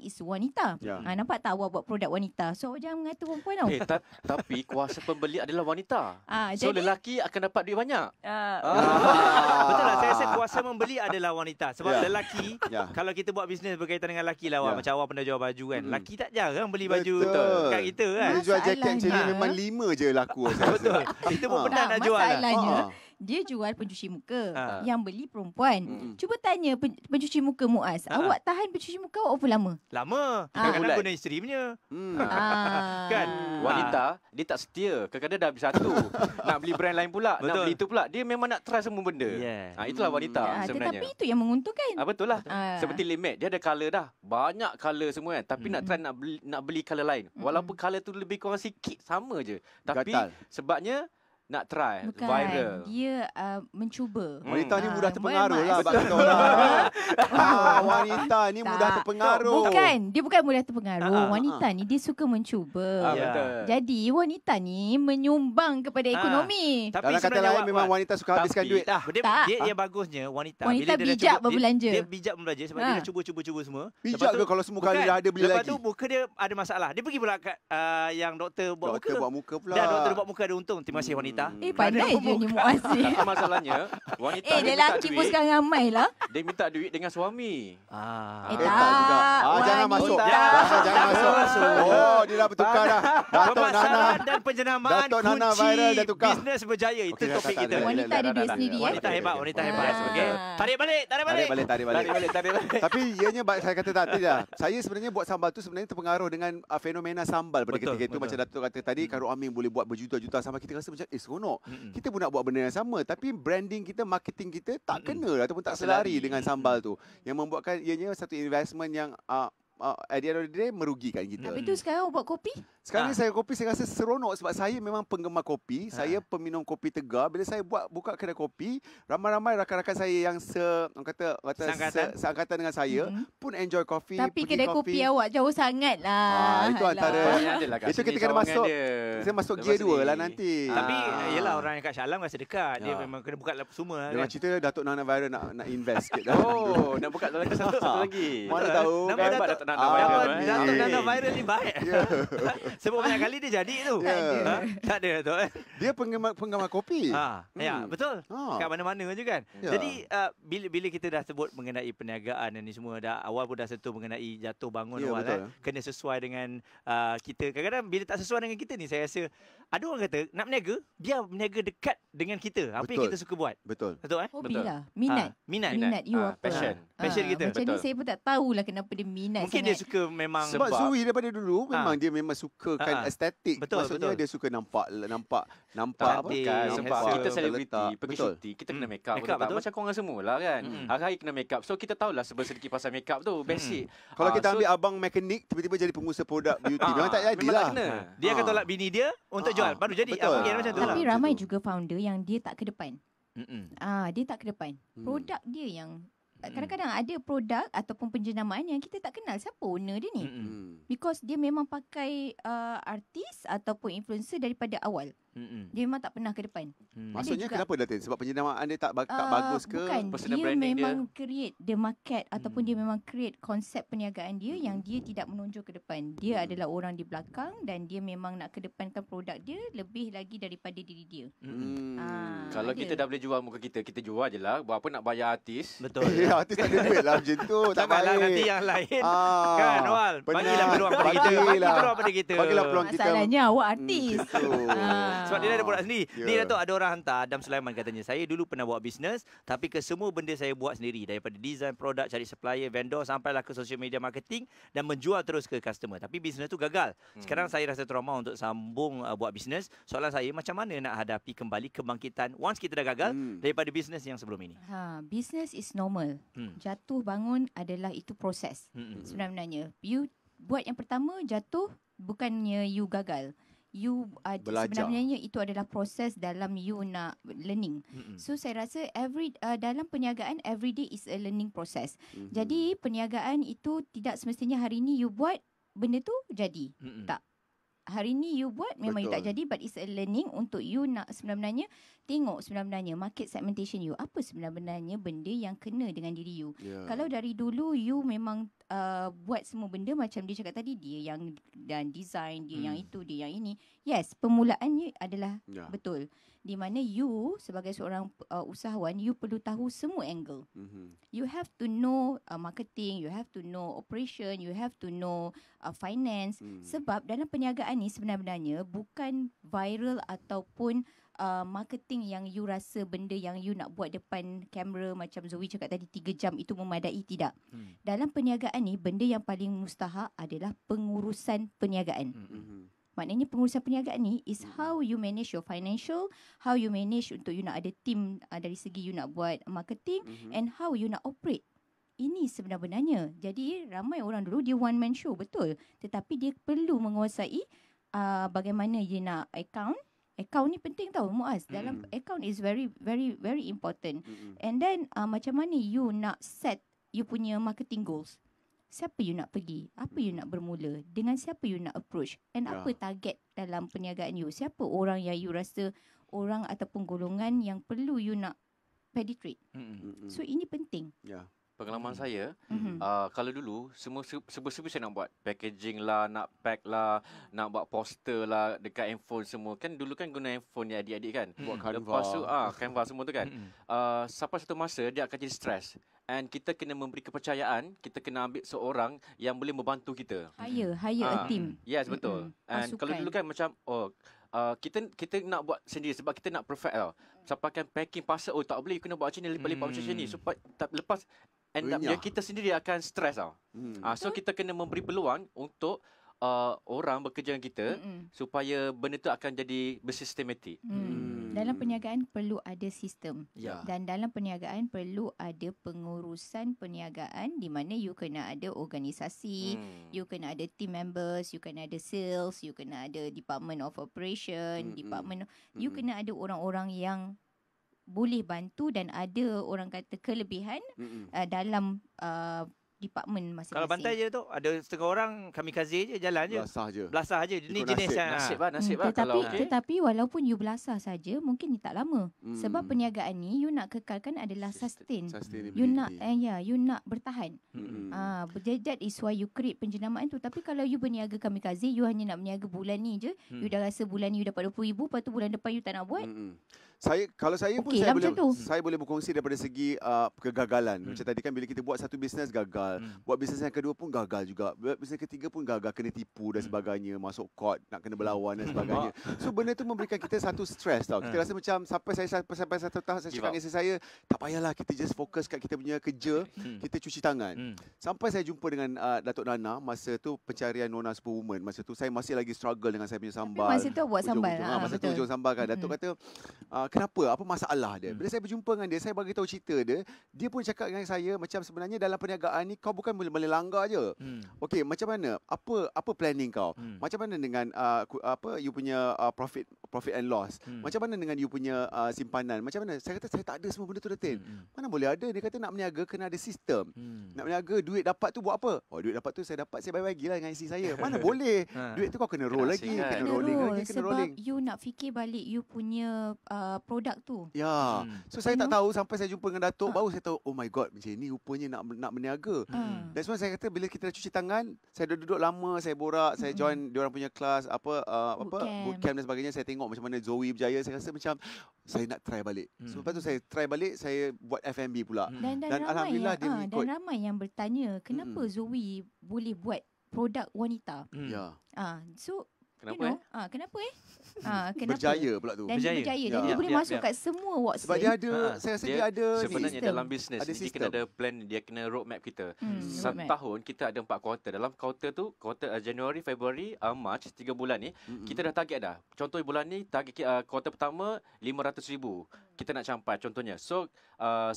is wanita yeah. Ya. ha, nampak tak awak buat produk wanita so jangan mengata perempuan tau hey, eh, tapi kuasa pembeli adalah wanita ah, so jadi, lelaki akan dapat duit banyak uh, ah. Betul lah saya rasa kuasa membeli adalah wanita sebab yeah. lelaki yeah. kalau kita buat bisnes berkaitan dengan lelaki lah yeah. macam awak pernah jual baju kan mm. lelaki tak jarang beli baju Betul. kat kita kan jual jaket Actually ha. memang lima je laku. Betul. Kita pun ha. pernah nak ah, jual. Lah. Masalahnya, ha dia jual pencuci muka ha. yang beli perempuan. Hmm. Cuba tanya pen, pencuci muka Muaz. Ha. Awak tahan pencuci muka awak berapa lama? Lama. Ah. Kadang-kadang ha. guna isteri punya. Hmm. Ha. Kan? Ha. Wanita, dia tak setia. Kadang-kadang dah habis satu. nak beli brand lain pula. Betul. Nak beli itu pula. Dia memang nak try semua benda. Yeah. Ha, itulah wanita ya, sebenarnya. Tetapi itu yang menguntungkan. Ha, betul lah. Ha. Seperti limit. Dia ada colour dah. Banyak colour semua kan. Tapi hmm. nak try nak beli, nak beli colour lain. Hmm. Walaupun hmm. colour tu lebih kurang sikit. Sama je. Tapi Gatal. sebabnya nak try Bukan. viral. Dia uh, mencuba. Hmm. Wanita ni mudah uh, terpengaruh uh, lah bagi tahu. lah. wanita ni tak. mudah terpengaruh. Bukan, dia bukan mudah terpengaruh. Uh-huh. Wanita ni dia suka mencuba. Uh, ah, yeah. Ya. Jadi wanita ni menyumbang kepada uh, ekonomi. Tapi Dalam kata lain memang wanita suka tapi, habiskan duit. Tak. Dia, tak. dia, dia bagusnya wanita. Wanita bila bijak dia cuba, berbelanja. Dia, dia bijak berbelanja sebab uh. dia dah cuba-cuba-cuba semua. Bijak lepas ke kalau semua kali dah ada beli lagi? Lepas tu muka dia ada masalah. Dia pergi pula kat uh, yang doktor buat muka. Doktor buat muka pula. Dan doktor buat muka ada untung. Terima kasih hmm. wanita. Mita. Hmm. Eh, pandai je ni Muaz ni. masalahnya, wanita eh, dia, dia laki pun sekarang ramai lah. Dia minta duit dengan suami. Ah. Eh, tak. Ah, jangan masuk. jangan masuk. Oh, dia dah bertukar dah. Dato' Nana. dan penjenamaan Dato' Nana viral Bisnes berjaya. Itu topik kita. Wanita ada duit sendiri. Wanita eh? hebat. Wanita hebat. Ah. Tarik balik. Tarik balik. Tarik balik. Tarik balik. Tarik balik. Tapi ianya saya kata tadi dah. Saya sebenarnya buat sambal tu sebenarnya terpengaruh dengan ah, fenomena sambal pada ketika itu. Macam datuk kata tadi, hmm. Karu Amin boleh buat berjuta-juta sambal. Kita rasa macam, eh, seronok. Mm-mm. Kita pun nak buat benda yang sama tapi branding kita, marketing kita tak Mm-mm. kena lah ataupun tak selari dengan sambal tu. Yang membuatkan ianya satu investment yang uh, uh, at the end of the day merugikan kita. Tapi tu sekarang buat kopi? Sekarang ha. saya kopi saya rasa seronok sebab saya memang penggemar kopi, ha. saya peminum kopi tegar. Bila saya buat buka kedai kopi, ramai-ramai rakan-rakan saya yang se orang kata kata seangkatan dengan saya mm-hmm. pun enjoy kopi. Tapi kedai kopi. kopi awak jauh sangat lah. Ha, itu antara lah. Itu kita kena masuk. Dia. Saya masuk gear dua lah nanti. Tapi iyalah eh, ha. orang yang kat Shalam rasa dekat. Dia ha. memang kena buka lap semua. Dia kan? cerita Datuk Nana Viral nak nak invest sikit Oh, nak buka lagi satu satu lagi. Mana tahu. Nama Datuk nak ah, viral. Eh? Dato' ni baik. Yeah. Sebab banyak kali dia jadi tu. Ya. Ha? Tak ada tu. Eh? Dia penggemar, penggemar kopi. Ha. Ya, hmm. betul. Ha. Kat mana-mana je kan. Yeah. Jadi, uh, bila, bila kita dah sebut mengenai perniagaan dan ni semua, dah, awal pun dah sentuh mengenai jatuh bangun yeah, awal. Kan? Kena sesuai dengan uh, kita. Kadang-kadang bila tak sesuai dengan kita ni, saya rasa ada orang kata nak berniaga, biar berniaga dekat dengan kita. Apa betul. yang kita suka buat. Betul. Betul. Eh? Hobi lah. Minat. Ha. Minat. Minat. Minat. You ha. Passion. Ha. Passion kita. Macam betul. ni saya pun tak tahulah kenapa dia minat Mungkin sangat. dia suka memang sebab, sebab Zui daripada dulu ha. memang dia memang suka kan ha. estetik. Betul, Maksudnya betul. dia suka nampak nampak nampak apa kan nampak, kita selebriti pergi shooting kita kena make up, make up betul. macam kau orang semua kan. Mm. Hari-hari kena make up. So kita tahulah sebab sedikit pasal make up tu basic. Mm. Kalau ha, kita so, ambil abang mekanik tiba-tiba jadi pengusaha produk beauty ah, memang tak jadi lah. Dia akan ah. tolak bini dia untuk jual baru jadi macam tu. Tapi lah. ramai juga founder yang dia tak ke depan. Mm-mm. Ah, dia tak ke depan. Hmm. Produk dia yang Hmm. kadang-kadang mm. ada produk ataupun penjenamaan yang kita tak kenal siapa owner dia ni. mm Because dia memang pakai uh, artis ataupun influencer daripada awal. Mm-mm. Dia memang tak pernah ke depan. Mm. Maksudnya juga, kenapa Datin? Sebab penjenamaan dia tak tak uh, bagus ke? Bukan. dia branding memang dia? create the market ataupun dia hmm. memang create konsep perniagaan dia yang hmm. dia tidak menunjuk ke depan. Dia mm. adalah orang di belakang dan dia memang nak ke depankan produk dia lebih lagi daripada diri dia. Mm. Uh, Kalau dia. kita dah boleh jual muka kita, kita jual je lah. Buat apa nak bayar artis? Betul. ya, artis tak ada duit lah macam tu. Tak baik. Lah, nanti yang lain. Ah, kan, Wal? Bagilah peluang pada kita. Bagilah lah peluang pada lah kita. Masalahnya awak artis. Sebab dia ada buat sendiri. Yeah. Ni Dato' ada orang hantar Adam Sulaiman katanya. Saya dulu pernah buat bisnes tapi ke semua benda saya buat sendiri daripada design produk, cari supplier, vendor sampai lah ke social media marketing dan menjual terus ke customer. Tapi bisnes tu gagal. Hmm. Sekarang hmm. saya rasa trauma untuk sambung uh, buat bisnes. Soalan saya macam mana nak hadapi kembali kebangkitan once kita dah gagal hmm. daripada bisnes yang sebelum ini. Ha, business is normal. Hmm. Jatuh bangun adalah itu proses. Hmm. hmm, hmm. Sebenarnya you buat yang pertama jatuh bukannya you gagal you uh, sebenarnya ya, itu adalah proses dalam you nak learning. Mm-hmm. So saya rasa every uh, dalam perniagaan every day is a learning process. Mm-hmm. Jadi perniagaan itu tidak semestinya hari ini you buat benda tu jadi. Mm-hmm. Tak hari ni you buat memang Betul. you tak jadi but it's a learning untuk you nak sebenarnya tengok sebenarnya market segmentation you apa sebenarnya benda yang kena dengan diri you yeah. kalau dari dulu you memang uh, buat semua benda macam dia cakap tadi dia yang dan design dia hmm. yang itu dia yang ini yes permulaannya adalah yeah. betul di mana you sebagai seorang uh, usahawan you perlu tahu semua angle mm-hmm. you have to know uh, marketing you have to know operation you have to know uh, finance mm. sebab dalam perniagaan ni sebenarnya bukan viral ataupun Uh, marketing yang you rasa benda yang you nak buat depan kamera macam Zoe cakap tadi 3 jam itu memadai tidak. Hmm. Dalam perniagaan ni benda yang paling mustahak adalah pengurusan perniagaan. Hmm. Mm-hmm. Maknanya pengurusan perniagaan ni is hmm. how you manage your financial, how you manage untuk you nak ada team uh, dari segi you nak buat marketing mm-hmm. and how you nak operate. Ini sebenarnya. Jadi ramai orang dulu dia one man show betul, tetapi dia perlu menguasai uh, bagaimana dia nak account Account ni penting tau Muaz Dalam mm. account is very Very very important mm-hmm. And then uh, Macam mana you nak set You punya marketing goals siapa you nak pergi, apa you nak bermula, dengan siapa you nak approach and yeah. apa target dalam perniagaan you. Siapa orang yang you rasa orang ataupun golongan yang perlu you nak penetrate. Mm-hmm. So ini penting. Yeah pengalaman mm. saya hmm uh, kalau dulu semua sebab-sebab saya nak buat packaging lah nak pack lah nak buat poster lah dekat handphone semua kan dulu kan guna handphone ni adik-adik kan hmm. buat canva lepas tu ah uh, canva semua tu kan hmm. uh, sampai satu masa dia akan jadi stress and kita kena memberi kepercayaan kita kena ambil seorang yang boleh membantu kita hire hire uh, a ah. team yes betul mm-hmm. and Masukkan. kalau dulu kan macam oh Uh, kita kita nak buat sendiri sebab kita nak perfect tau. kan packing pasal oh tak boleh kena buat macam ni lepas lepas macam ni supaya lepas end up dia kita sendiri akan stres tau. Hmm. Uh, so kita kena memberi peluang untuk uh, orang bekerja dengan kita Mm-mm. supaya benda tu akan jadi bersistematik. Hmm. hmm. Dalam perniagaan perlu ada sistem. Ya. Dan dalam perniagaan perlu ada pengurusan perniagaan di mana you kena ada organisasi, hmm. you kena ada team members, you kena ada sales, you kena ada department of operation, hmm. hmm. department hmm. you hmm. kena ada orang-orang yang boleh bantu dan ada orang kata kelebihan mm-hmm. uh, dalam uh, department masing-masing. Kalau bantai je tu, ada setengah orang kami kazi je, jalan je. Belasah je. Belasah je. Ini Ikut jenis Yang, nasib lah, hmm, nasib lah. Tetapi, okay. tetapi walaupun you belasah saja, mungkin tak lama. Hmm. Sebab perniagaan ni, you nak kekalkan adalah sustain. Sustainability. You nak, eh, yeah, you nak bertahan. Hmm. Uh, that is why you create penjenamaan tu. Tapi kalau you berniaga kami kazi, you hanya nak berniaga bulan ni je. Hmm. You dah rasa bulan ni you dapat RM20,000, lepas tu bulan depan you tak nak buat. Hmm. Saya kalau saya pun okay, saya boleh tu. saya boleh berkongsi daripada segi uh, kegagalan. Hmm. Macam tadi kan bila kita buat satu bisnes gagal, hmm. buat bisnes yang kedua pun gagal juga. Buat bisnes ketiga pun gagal kena tipu dan hmm. sebagainya, masuk court, nak kena berlawan dan hmm. sebagainya. so benda tu memberikan kita satu stres, tau. Kita hmm. rasa macam sampai saya sampai, sampai satu tahap saya cakap dengan saya, tak payahlah kita just fokus kat kita punya kerja, kita cuci tangan. sampai saya jumpa dengan uh, Datuk Nana masa tu pencarian Nona Superwoman. Masa tu saya masih lagi struggle dengan saya punya sambal. Tapi masa tu buat sambal. Ha, masa tu hujung sambal kan. Datuk kata uh, kenapa apa masalah dia hmm. bila saya berjumpa dengan dia saya bagi tahu cerita dia dia pun cakap dengan saya macam sebenarnya dalam perniagaan ni kau bukan boleh melanggar je hmm. okey macam mana apa apa planning kau hmm. macam mana dengan uh, apa you punya uh, profit profit and loss hmm. macam mana dengan you punya uh, simpanan macam mana saya kata saya tak ada semua benda tu datin hmm, hmm. mana boleh ada dia kata nak berniaga kena ada sistem hmm. nak berniaga duit dapat tu buat apa oh duit dapat tu saya dapat saya bagi-bagilah dengan isi saya mana boleh ha. duit tu kau kena roll kena lagi kena, kena rolling lagi kena sebab rolling sebab you nak fikir balik you punya uh, Uh, produk tu. Ya. Hmm. So saya tak know? tahu sampai saya jumpa dengan Datuk ha. baru saya tahu oh my god macam ni rupanya nak nak berniaga. Hmm. hmm. That's why saya kata bila kita dah cuci tangan, saya dah duduk lama, saya borak, saya hmm. join hmm. diorang punya kelas apa uh, apa bootcamp dan sebagainya, saya tengok macam mana Zoe berjaya, saya rasa macam saya nak try balik. Hmm. So lepas tu saya try balik, saya buat FMB pula. Hmm. Dan, dan, dan alhamdulillah yang, dia ha, Dan ramai yang bertanya kenapa hmm. Zoe boleh buat produk wanita. Hmm. Ya. Ah, ha, so Kenapa you know, eh? Ah, kenapa eh? Ah, kenapa? Berjaya pula tu. Dan berjaya. Dia berjaya. Yeah. Dan ya. dia yeah. boleh yeah. masuk yeah. kat semua workshop. Sebab dia ada, ha. saya rasa dia, dia ada Sebenarnya system. dalam bisnes, ada dia kena ada plan, dia kena roadmap kita. Hmm. Satu roadmap. tahun, kita ada empat quarter. Dalam quarter tu, quarter uh, Januari, Februari, uh, March, tiga bulan ni, mm-hmm. kita dah target dah. Contoh bulan ni, target uh, quarter pertama, RM500,000. Kita nak capai contohnya. So, uh,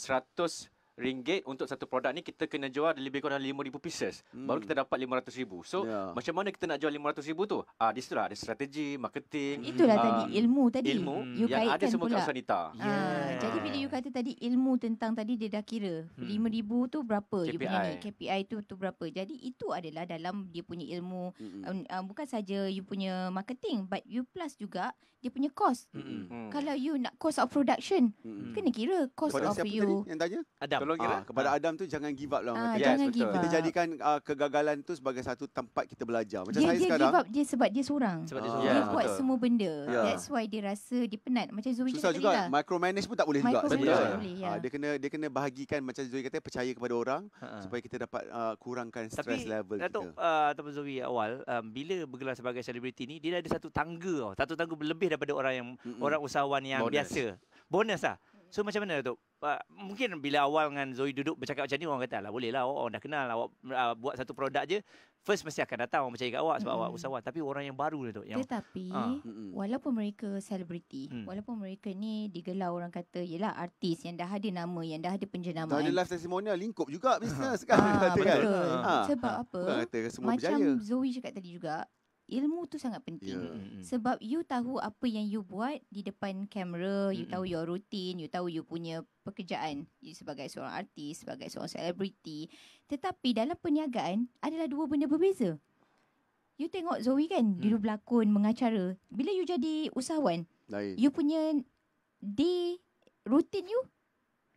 ringgit untuk satu produk ni kita kena jual lebih kurang 5000 pieces hmm. baru kita dapat 500000 so yeah. macam mana kita nak jual 500000 tu ah di situlah ada strategi marketing itulah uh, tadi um, ilmu tadi ilmu hmm. yang ada semua pula. kat sanita ah. yes. Jadi bila ah. you kata tadi ilmu tentang tadi dia dah kira hmm. 5000 tu berapa KPI. you punya KPI tu tu berapa. Jadi itu adalah dalam dia punya ilmu um, um, bukan saja you punya marketing but you plus juga dia punya cost. Hmm. Hmm. Kalau you nak cost of production hmm. kena kira cost Kepada of siapa Tadi yang tanya? Adam. Tolong kira. Ah. Kepada Adam tu jangan give up lah ah, Jangan yes, give up. Kita jadikan uh, kegagalan tu sebagai satu tempat kita belajar. Macam dia, saya dia sekarang. Dia give up dia sebab dia seorang. Sebab dia, dia buat semua benda. Yeah. That's why dia rasa dia penat. Macam Zoe Susah juga. Lah. Micromanage pun tak tak boleh juga. Betul. Ah, yeah. dia kena dia kena bahagikan macam Zoe kata percaya kepada orang uh supaya kita dapat uh, kurangkan stress Tapi, level kita. Tapi Datuk uh, ataupun Zoe awal um, bila bergelar sebagai selebriti ni dia ada satu tangga tau. Satu tangga lebih daripada orang yang Mm-mm. orang usahawan yang Bonus. biasa. Bonus lah. So macam mana tu? Mungkin bila awal dengan Zoe duduk bercakap macam ni orang kata lah boleh lah orang dah kenal awak uh, buat satu produk je first mesti akan datang orang percaya kat awak sebab mm. awak usahawan tapi orang yang baru tu yang tetapi ha. walaupun mereka selebriti mm. walaupun mereka ni digelar orang kata ialah artis yang dah ada nama yang dah ada penjenama dah ada live testimonial lingkup juga bisnes kan, ah, kan. ha, betul kan? sebab ha. apa kata macam berjaya. Zoe cakap tadi juga ilmu tu sangat penting yeah. sebab you tahu apa yang you buat di depan kamera you mm-hmm. tahu your routine you tahu you punya pekerjaan you sebagai seorang artis sebagai seorang selebriti tetapi dalam perniagaan adalah dua benda berbeza you tengok Zoe kan mm. dulu berlakon mengacara bila you jadi usahawan Lain. you punya day routine you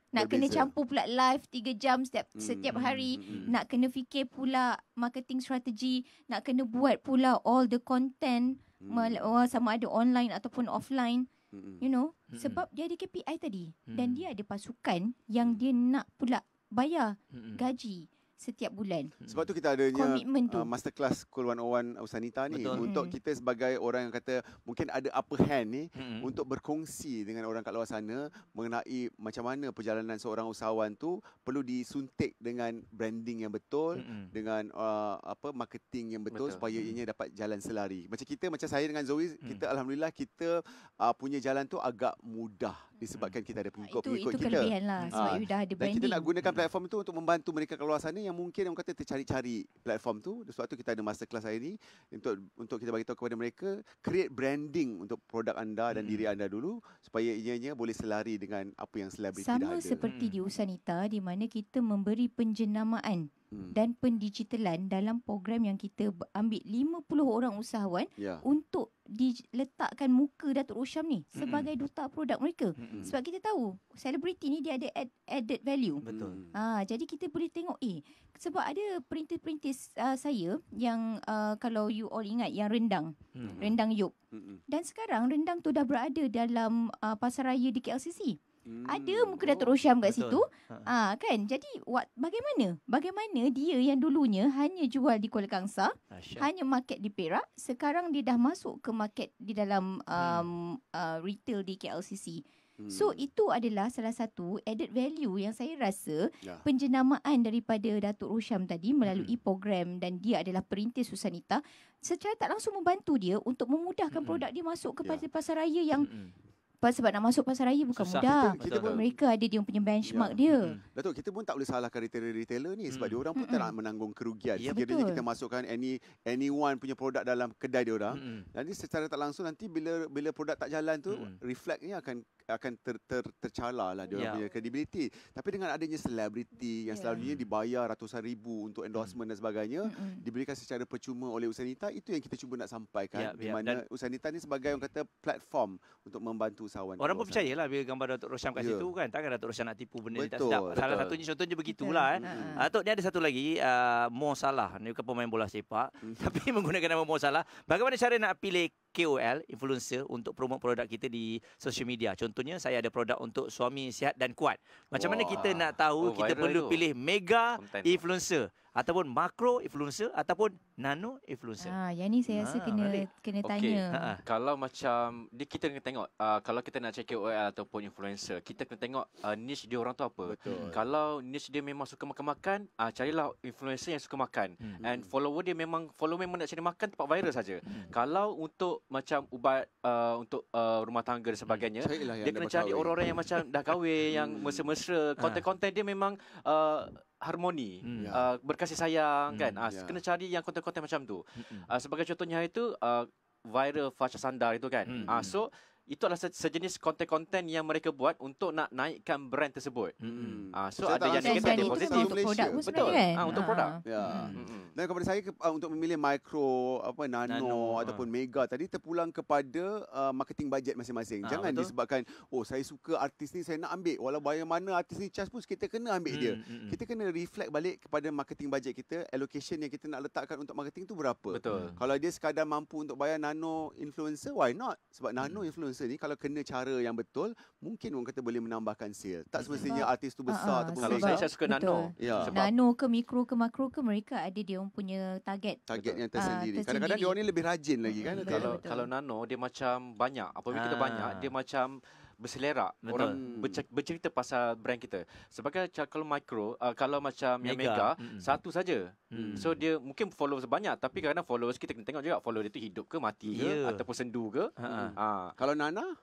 nak Berbeza. kena campur pula live 3 jam setiap hmm. setiap hmm, hari hmm, hmm. nak kena fikir pula marketing strategi nak kena buat pula all the content hmm. Oh, sama ada online ataupun offline hmm. hmm. you know hmm. sebab dia ada KPI tadi hmm. dan dia ada pasukan yang dia nak pula bayar hmm. gaji setiap bulan. Sebab tu kita adanya uh, masterclass Cool 101 Usanita ni Betul. untuk hmm. kita sebagai orang yang kata mungkin ada upper hand ni hmm. untuk berkongsi dengan orang kat luar sana mengenai macam mana perjalanan seorang usahawan tu perlu disuntik dengan branding yang betul hmm. dengan uh, apa marketing yang betul, betul. supaya hmm. ianya dapat jalan selari. Macam kita macam saya dengan Zoe hmm. kita alhamdulillah kita uh, punya jalan tu agak mudah disebabkan kita ada pengikut-pengikut itu, itu kita. lah. kelebihanlah sebab ha. you dah ada branding. Dan kita nak gunakan hmm. platform itu untuk membantu mereka keluar sana yang mungkin orang kata tercari-cari platform tu. Sebab tu kita ada masterclass hari ini untuk untuk kita bagi tahu kepada mereka create branding untuk produk anda dan hmm. diri anda dulu supaya ianya boleh selari dengan apa yang selebriti dah ada. Sama seperti hmm. di Usanita di mana kita memberi penjenamaan. Hmm. dan pendigitalan dalam program yang kita ambil 50 orang usahawan ya. untuk diletakkan muka Datuk Rosham ni hmm. sebagai duta produk mereka Mm-mm. sebab kita tahu selebriti ni dia ada add, added value betul ha jadi kita boleh tengok eh sebab ada perintis-perintis uh, saya yang uh, kalau you all ingat yang rendang mm-hmm. rendang yuk. mm-hmm. dan sekarang rendang tu dah berada dalam uh, pasaraya di KLCC mm-hmm. Hmm, Ada muka Dato' oh, Rosham kat situ. Ha. Ha, kan? Jadi wak, bagaimana? Bagaimana dia yang dulunya hanya jual di Kuala Kangsa, Asyik. hanya market di Perak, sekarang dia dah masuk ke market di dalam um, hmm. uh, retail di KLCC. Hmm. So itu adalah salah satu added value yang saya rasa ya. penjenamaan daripada Datuk Rosham tadi melalui hmm. program dan dia adalah perintis Susanita secara tak langsung membantu dia untuk memudahkan hmm. produk dia masuk kepada ya. pasar raya yang hmm pas sebab nak masuk pasar raya bukan Susah. mudah. Kita, kita pun mereka ada dia punya benchmark ya. dia. Hmm. Datuk kita pun tak boleh salahkan retailer-retailer ni sebab hmm. dia orang pun tak nak menanggung kerugian. Ya, kira kita masukkan any anyone punya produk dalam kedai dia orang. Nanti secara tak langsung nanti bila bila produk tak jalan tu hmm. reflect ni akan akan ter, ter, tercalar lah dia orang yeah. punya credibility. Tapi dengan adanya selebriti yang yeah. selalunya dibayar ratusan ribu untuk endorsement mm. dan sebagainya, mm diberikan secara percuma oleh Usanita, itu yang kita cuba nak sampaikan. Yeah, di ya, mana dan, Usanita ni sebagai orang kata platform untuk membantu usahawan Orang pun percaya lah Bila gambar Datuk Rosham kat yeah. situ kan Takkan Datuk Rosham nak tipu Benda Betul. tak sedap Salah satunya contohnya begitulah yeah. eh. Hmm. Datuk ni ada satu lagi uh, Mo Salah Ni bukan pemain bola sepak hmm. Tapi menggunakan nama Mo Salah Bagaimana cara nak pilih KOL influencer untuk promote produk kita di social media. Contohnya saya ada produk untuk suami sihat dan kuat. Macam Wah. mana kita nak tahu oh, kita perlu itu. pilih mega Content influencer? ataupun makro influencer ataupun nano influencer. Ah, yang ni saya rasa ah, kena balik. kena tanya. Okay. Ha, ha. Kalau macam dia kita kena tengok uh, kalau kita nak check KOL ataupun influencer, kita kena tengok uh, niche dia orang tu apa. Betul. Kalau niche dia memang suka makan-makan, uh, carilah influencer yang suka makan. Hmm. And follower dia memang follow memang nak cari makan tempat viral saja. Hmm. Kalau untuk macam ubat uh, untuk uh, rumah tangga dan hmm. sebagainya, hmm. dia kena cari orang-orang yang macam dah kahwin, yang hmm. mesra-mesra, konten-konten dia memang uh, harmoni hmm. uh, berkasih sayang hmm. kan uh, ah, yeah. kena cari yang konten-konten macam tu uh, sebagai contohnya itu uh, viral fasha sandar itu kan hmm. uh, so itu adalah sejenis konten-konten yang mereka buat untuk nak naikkan brand tersebut. Hmm. Uh, so, so ada yang negatif, ada positif. Untuk produk pun Betul. Kan? Ha, untuk ha. produk. Ah. Ya. Yeah. Hmm. Dan kepada saya ke, uh, untuk memilih mikro apa nano, nano ataupun ha. mega tadi terpulang kepada uh, marketing budget masing-masing. Ha, Jangan betul. disebabkan, oh saya suka artis ni, saya nak ambil. Walau bayar mana artis ni charge pun kita kena ambil hmm. dia. Hmm, hmm. Kita kena reflect balik kepada marketing budget kita, allocation yang kita nak letakkan untuk marketing tu berapa. Betul. Kalau dia sekadar mampu untuk bayar nano influencer, why not? Sebab hmm. nano influencer influencer ni kalau kena cara yang betul mungkin orang kata boleh menambahkan sale tak semestinya sebab, artis tu besar uh-uh, ah, ah, ataupun sebab, saya suka betul. nano ya. nano ke mikro ke makro ke mereka ada dia orang punya target target yang ah, tersendiri uh, kadang-kadang dia orang ni lebih rajin lagi kan betul, kalau betul. kalau nano dia macam banyak apabila ha. kita banyak dia macam berselera Betul. orang hmm. bercer- bercerita pasal brand kita sebagai kalau micro uh, kalau macam mega, mega mm-hmm. satu saja mm. so dia mungkin followers banyak tapi kadang followers kita kena tengok juga follower dia tu hidup ke mati yeah. ke ya. ataupun sendu ke ha. kalau nana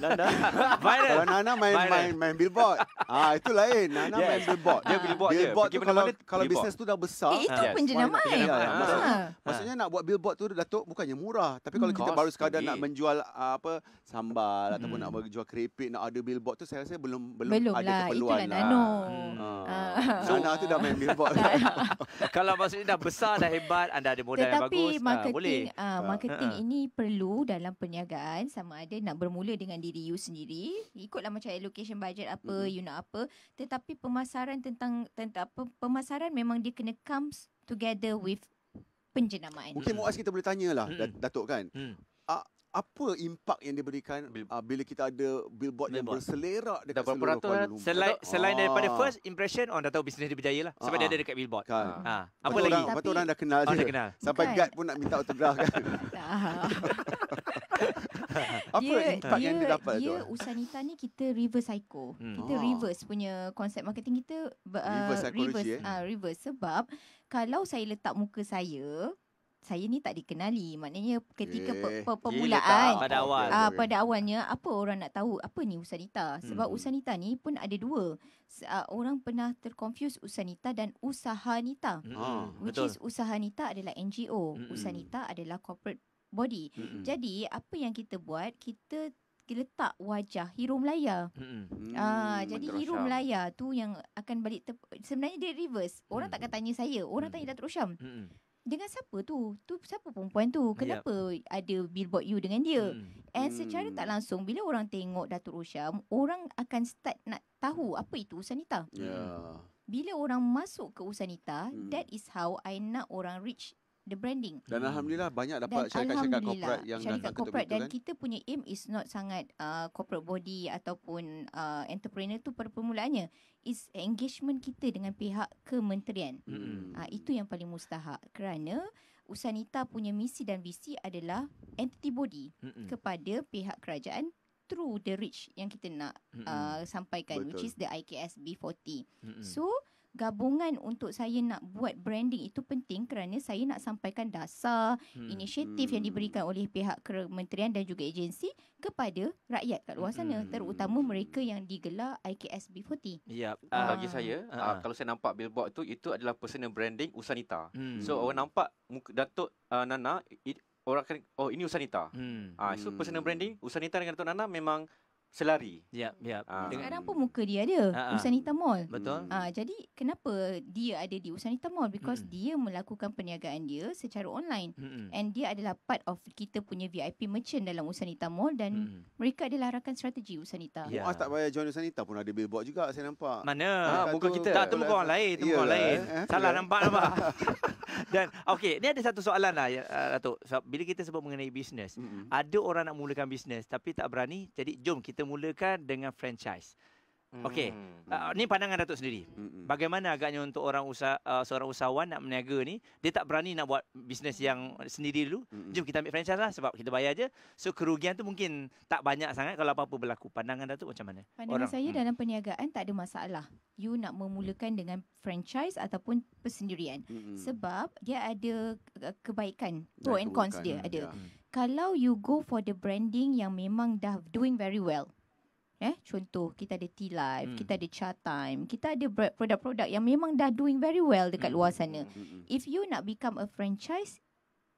Nana. Kalau Nana main, main main main billboard. Ah itu lain. Nana yes. main billboard. Dia billboard. Billboard tu kalau mana, kalau bisnes tu dah besar. Eh, itu ha. pun jenama. Eh? Ah. Maksudnya nak buat billboard tu Datuk bukannya murah. Tapi kalau hmm. kita baru sekadar nak menjual ah, apa sambal ataupun nak nak hmm. jual keripik nak ada billboard tu saya rasa belum belum, ada lah. keperluan. Itulah lah. Nano. Hmm. Ah. Nana tu dah main billboard. kalau maksudnya dah besar dah hebat anda ada modal yang bagus. Tetapi marketing marketing ini perlu dalam perniagaan sama ada nak bermula dengan diri you sendiri ikutlah macam allocation budget apa mm-hmm. you nak apa tetapi pemasaran tentang tentang apa pemasaran memang dia kena comes together with penjenamaan mm-hmm. mungkin Muaz kita boleh tanyalah mm-hmm. datuk kan mm. uh, apa impak yang diberikan Bil- uh, bila kita ada billboard, billboard. yang berselerak dekat Dato seluruh Kuala lah. Lumpur? Selain, ah. selain ah. daripada first impression, orang oh, dah tahu bisnes dia berjaya lah. Sebab ah. dia ada dekat billboard. Kan. Ah. Apa Betul lagi? Lepas orang dah kenal oh, dia. Dah kenal. Sampai Bukan. guard pun nak minta autograf kan. apa dia, impact dia, yang dia dapat dia tu? Usanita ni kita reverse psycho. Hmm. Kita oh. reverse punya konsep marketing kita uh, reverse psychology. Reverse, eh. uh, reverse sebab kalau saya letak muka saya saya ni tak dikenali maknanya ketika yeah. pe- eh. pe- permulaan pada oh, awal uh, pada awalnya apa orang nak tahu apa ni usanita sebab hmm. usanita ni pun ada dua uh, orang pernah terconfuse usanita dan usaha nita hmm. Ah, which Betul. is usaha nita adalah NGO hmm. usanita adalah corporate body. Mm-hmm. Jadi apa yang kita buat, kita letak wajah hero Melaya. Hmm. Ah, hmm. jadi Dato hero Melaya tu yang akan balik sebenarnya dia reverse. Orang hmm. takkan tanya saya, orang hmm. tanya Datuk Syam. Hmm. Dengan siapa tu? Tu siapa perempuan tu? Kenapa yep. ada billboard you dengan dia? Hmm. And secara hmm. tak mm. langsung bila orang tengok Datuk Syam, orang akan start nak tahu apa itu Usanita. Ya. Yeah. Bila orang masuk ke Usanita, hmm. that is how I nak orang reach the branding. Dan hmm. alhamdulillah banyak dapat syarikat-syarikat corporate yang syarikat datang corporate dan kan? kita punya aim is not sangat uh, corporate body ataupun uh, entrepreneur tu pada permulaannya is engagement kita dengan pihak kementerian. Hmm. Uh, itu yang paling mustahak kerana Usanita punya misi dan visi adalah entity body hmm. kepada pihak kerajaan through the reach yang kita nak hmm. uh, sampaikan Betul. which is the IKS B40. Hmm. So gabungan untuk saya nak buat branding itu penting kerana saya nak sampaikan dasar hmm. inisiatif hmm. yang diberikan oleh pihak kementerian dan juga agensi kepada rakyat kat luar sana hmm. terutama mereka yang digelar IKS b 40 Ya, uh, uh, bagi saya uh, uh. kalau saya nampak billboard tu itu adalah personal branding Usanita. Hmm. So orang nampak Datuk uh, Nana it, orang akan oh ini Usanita. Hmm. Ah hmm. uh, so hmm. personal branding Usanita dengan Datuk Nana memang selari. Ya, ya. Sekarang pun muka dia ada uh-huh. Ah, ah. Usanita Mall. Betul. Uh, jadi kenapa dia ada di Usanita Mall because hmm. dia melakukan perniagaan dia secara online hmm. and dia adalah part of kita punya VIP merchant dalam Usanita Mall dan hmm. mereka adalah rakan strategi Usanita. Ya. Yeah. Oh, tak payah join Usanita pun ada billboard juga saya nampak. Mana? Ha, muka kita. Tak tu muka lah. orang lain, tu orang lain. Eh? Salah nampak apa? Lah, dan okey, ni ada satu soalan lah ya, Datuk. So, bila kita sebut mengenai bisnes, hmm. ada orang nak mulakan bisnes tapi tak berani. Jadi jom kita kita mulakan dengan franchise. Okey. hmm Uh, ni pandangan Datuk sendiri. hmm Bagaimana agaknya untuk orang usaha uh, seorang usahawan nak berniaga ni, dia tak berani nak buat bisnes yang sendiri dulu. hmm Jom kita ambil franchise lah sebab kita bayar je. So kerugian tu mungkin tak banyak sangat kalau apa-apa berlaku. Pandangan Datuk macam mana? Pandangan orang, saya mm. dalam perniagaan tak ada masalah. You nak memulakan dengan franchise ataupun persendirian. hmm Sebab dia ada kebaikan pro and cons dia ada. Yeah kalau you go for the branding yang memang dah doing very well. Eh, contoh kita ada Tea Live, hmm. kita ada Cha Time, kita ada produk-produk yang memang dah doing very well dekat hmm. luar sana. Hmm, hmm. If you nak become a franchise,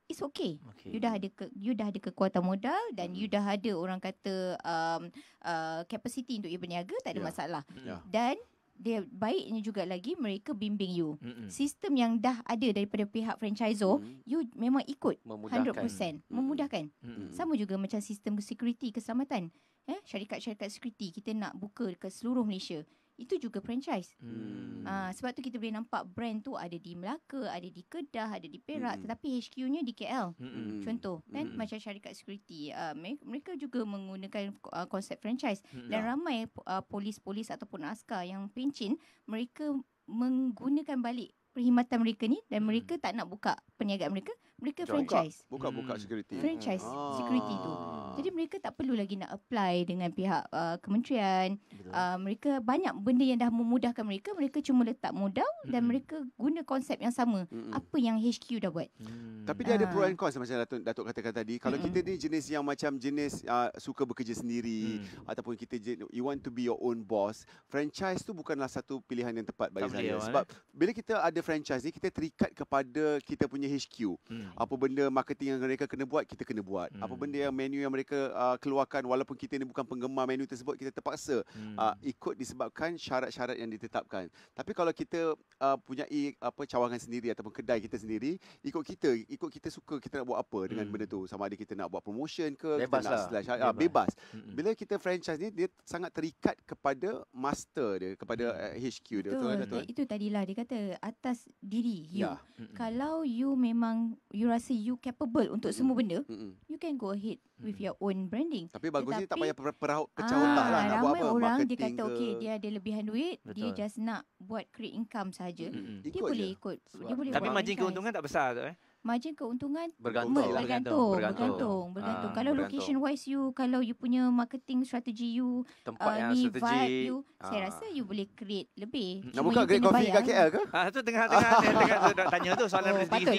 it's okay. okay. You dah ada ke, you dah ada kekuatan modal dan hmm. you dah ada orang kata um uh, capacity untuk you berniaga, tak ada yeah. masalah. Yeah. Dan dia baiknya juga lagi mereka bimbing you. Mm-mm. Sistem yang dah ada daripada pihak franchisor, mm-hmm. you memang ikut memudahkan. 100%. Memudahkan. Mm-hmm. Sama juga macam sistem security keselamatan. Eh, syarikat-syarikat security kita nak buka ke seluruh Malaysia itu juga franchise. Hmm. Uh, sebab tu kita boleh nampak brand tu ada di Melaka, ada di Kedah, ada di Perak hmm. tetapi HQ-nya di KL. Hmm. Contoh kan? hmm. kan macam syarikat security uh, mereka juga menggunakan uh, konsep franchise hmm. dan nah. Ya. ramai uh, polis-polis ataupun askar yang pencin mereka menggunakan balik perkhidmatan mereka ni dan hmm. mereka tak nak buka perniagaan mereka mereka Jangan franchise. Buka buka hmm. security. Franchise hmm. security tu. Ah. Jadi mereka tak perlu lagi nak apply dengan pihak uh, kementerian. Uh, mereka banyak benda yang dah memudahkan mereka, mereka cuma letak modal hmm. dan mereka guna konsep yang sama. Hmm. Apa yang HQ dah buat. Hmm. Tapi dia uh. ada pro ah. and macam Datuk Datuk katakan tadi. Kalau hmm. kita ni jenis yang macam jenis uh, suka bekerja sendiri hmm. ataupun kita jenis, you want to be your own boss, franchise tu bukanlah satu pilihan yang tepat bagi saya. Sebab eh? bila kita ada franchise ni kita terikat kepada kita punya HQ. Hmm hmm. apa benda marketing yang mereka kena buat kita kena buat hmm. apa benda yang menu yang mereka uh, keluarkan walaupun kita ni bukan penggemar menu tersebut kita terpaksa hmm. uh, ikut disebabkan syarat-syarat yang ditetapkan tapi kalau kita uh, punya apa cawangan sendiri ataupun kedai kita sendiri ikut kita ikut kita suka kita nak buat apa dengan benda tu hmm. sama ada kita nak buat promotion ke bebas lah. nak slash uh, bebas hmm. bila kita franchise ni dia sangat terikat kepada master dia kepada hmm. HQ uh, dia tu kan, itu tadilah dia kata atas diri you. Yeah. Hmm. kalau you memang you rasa you capable untuk mm semua benda, mm you can go ahead mm with your own branding. Tapi bagusnya tak payah perahu kecau ah, lah nak buat apa. orang dia kata ke. okay, dia ada lebihan duit, Betul. dia just nak buat create income saja. Mm-hmm. Dia boleh ikut. dia boleh. Tapi margin keuntungan tak besar tu eh margin keuntungan bergantung bergantung bergantung, bergantung. bergantung. Ha, kalau bergantung. location wise you kalau you punya marketing strategy you tempat uh, yang ni strategi. vibe you ha. saya rasa you boleh create lebih nak buka great coffee kat KL ke ha tu tengah tengah tengah, tengah, tanya tu soalan oh, tapi, tapi,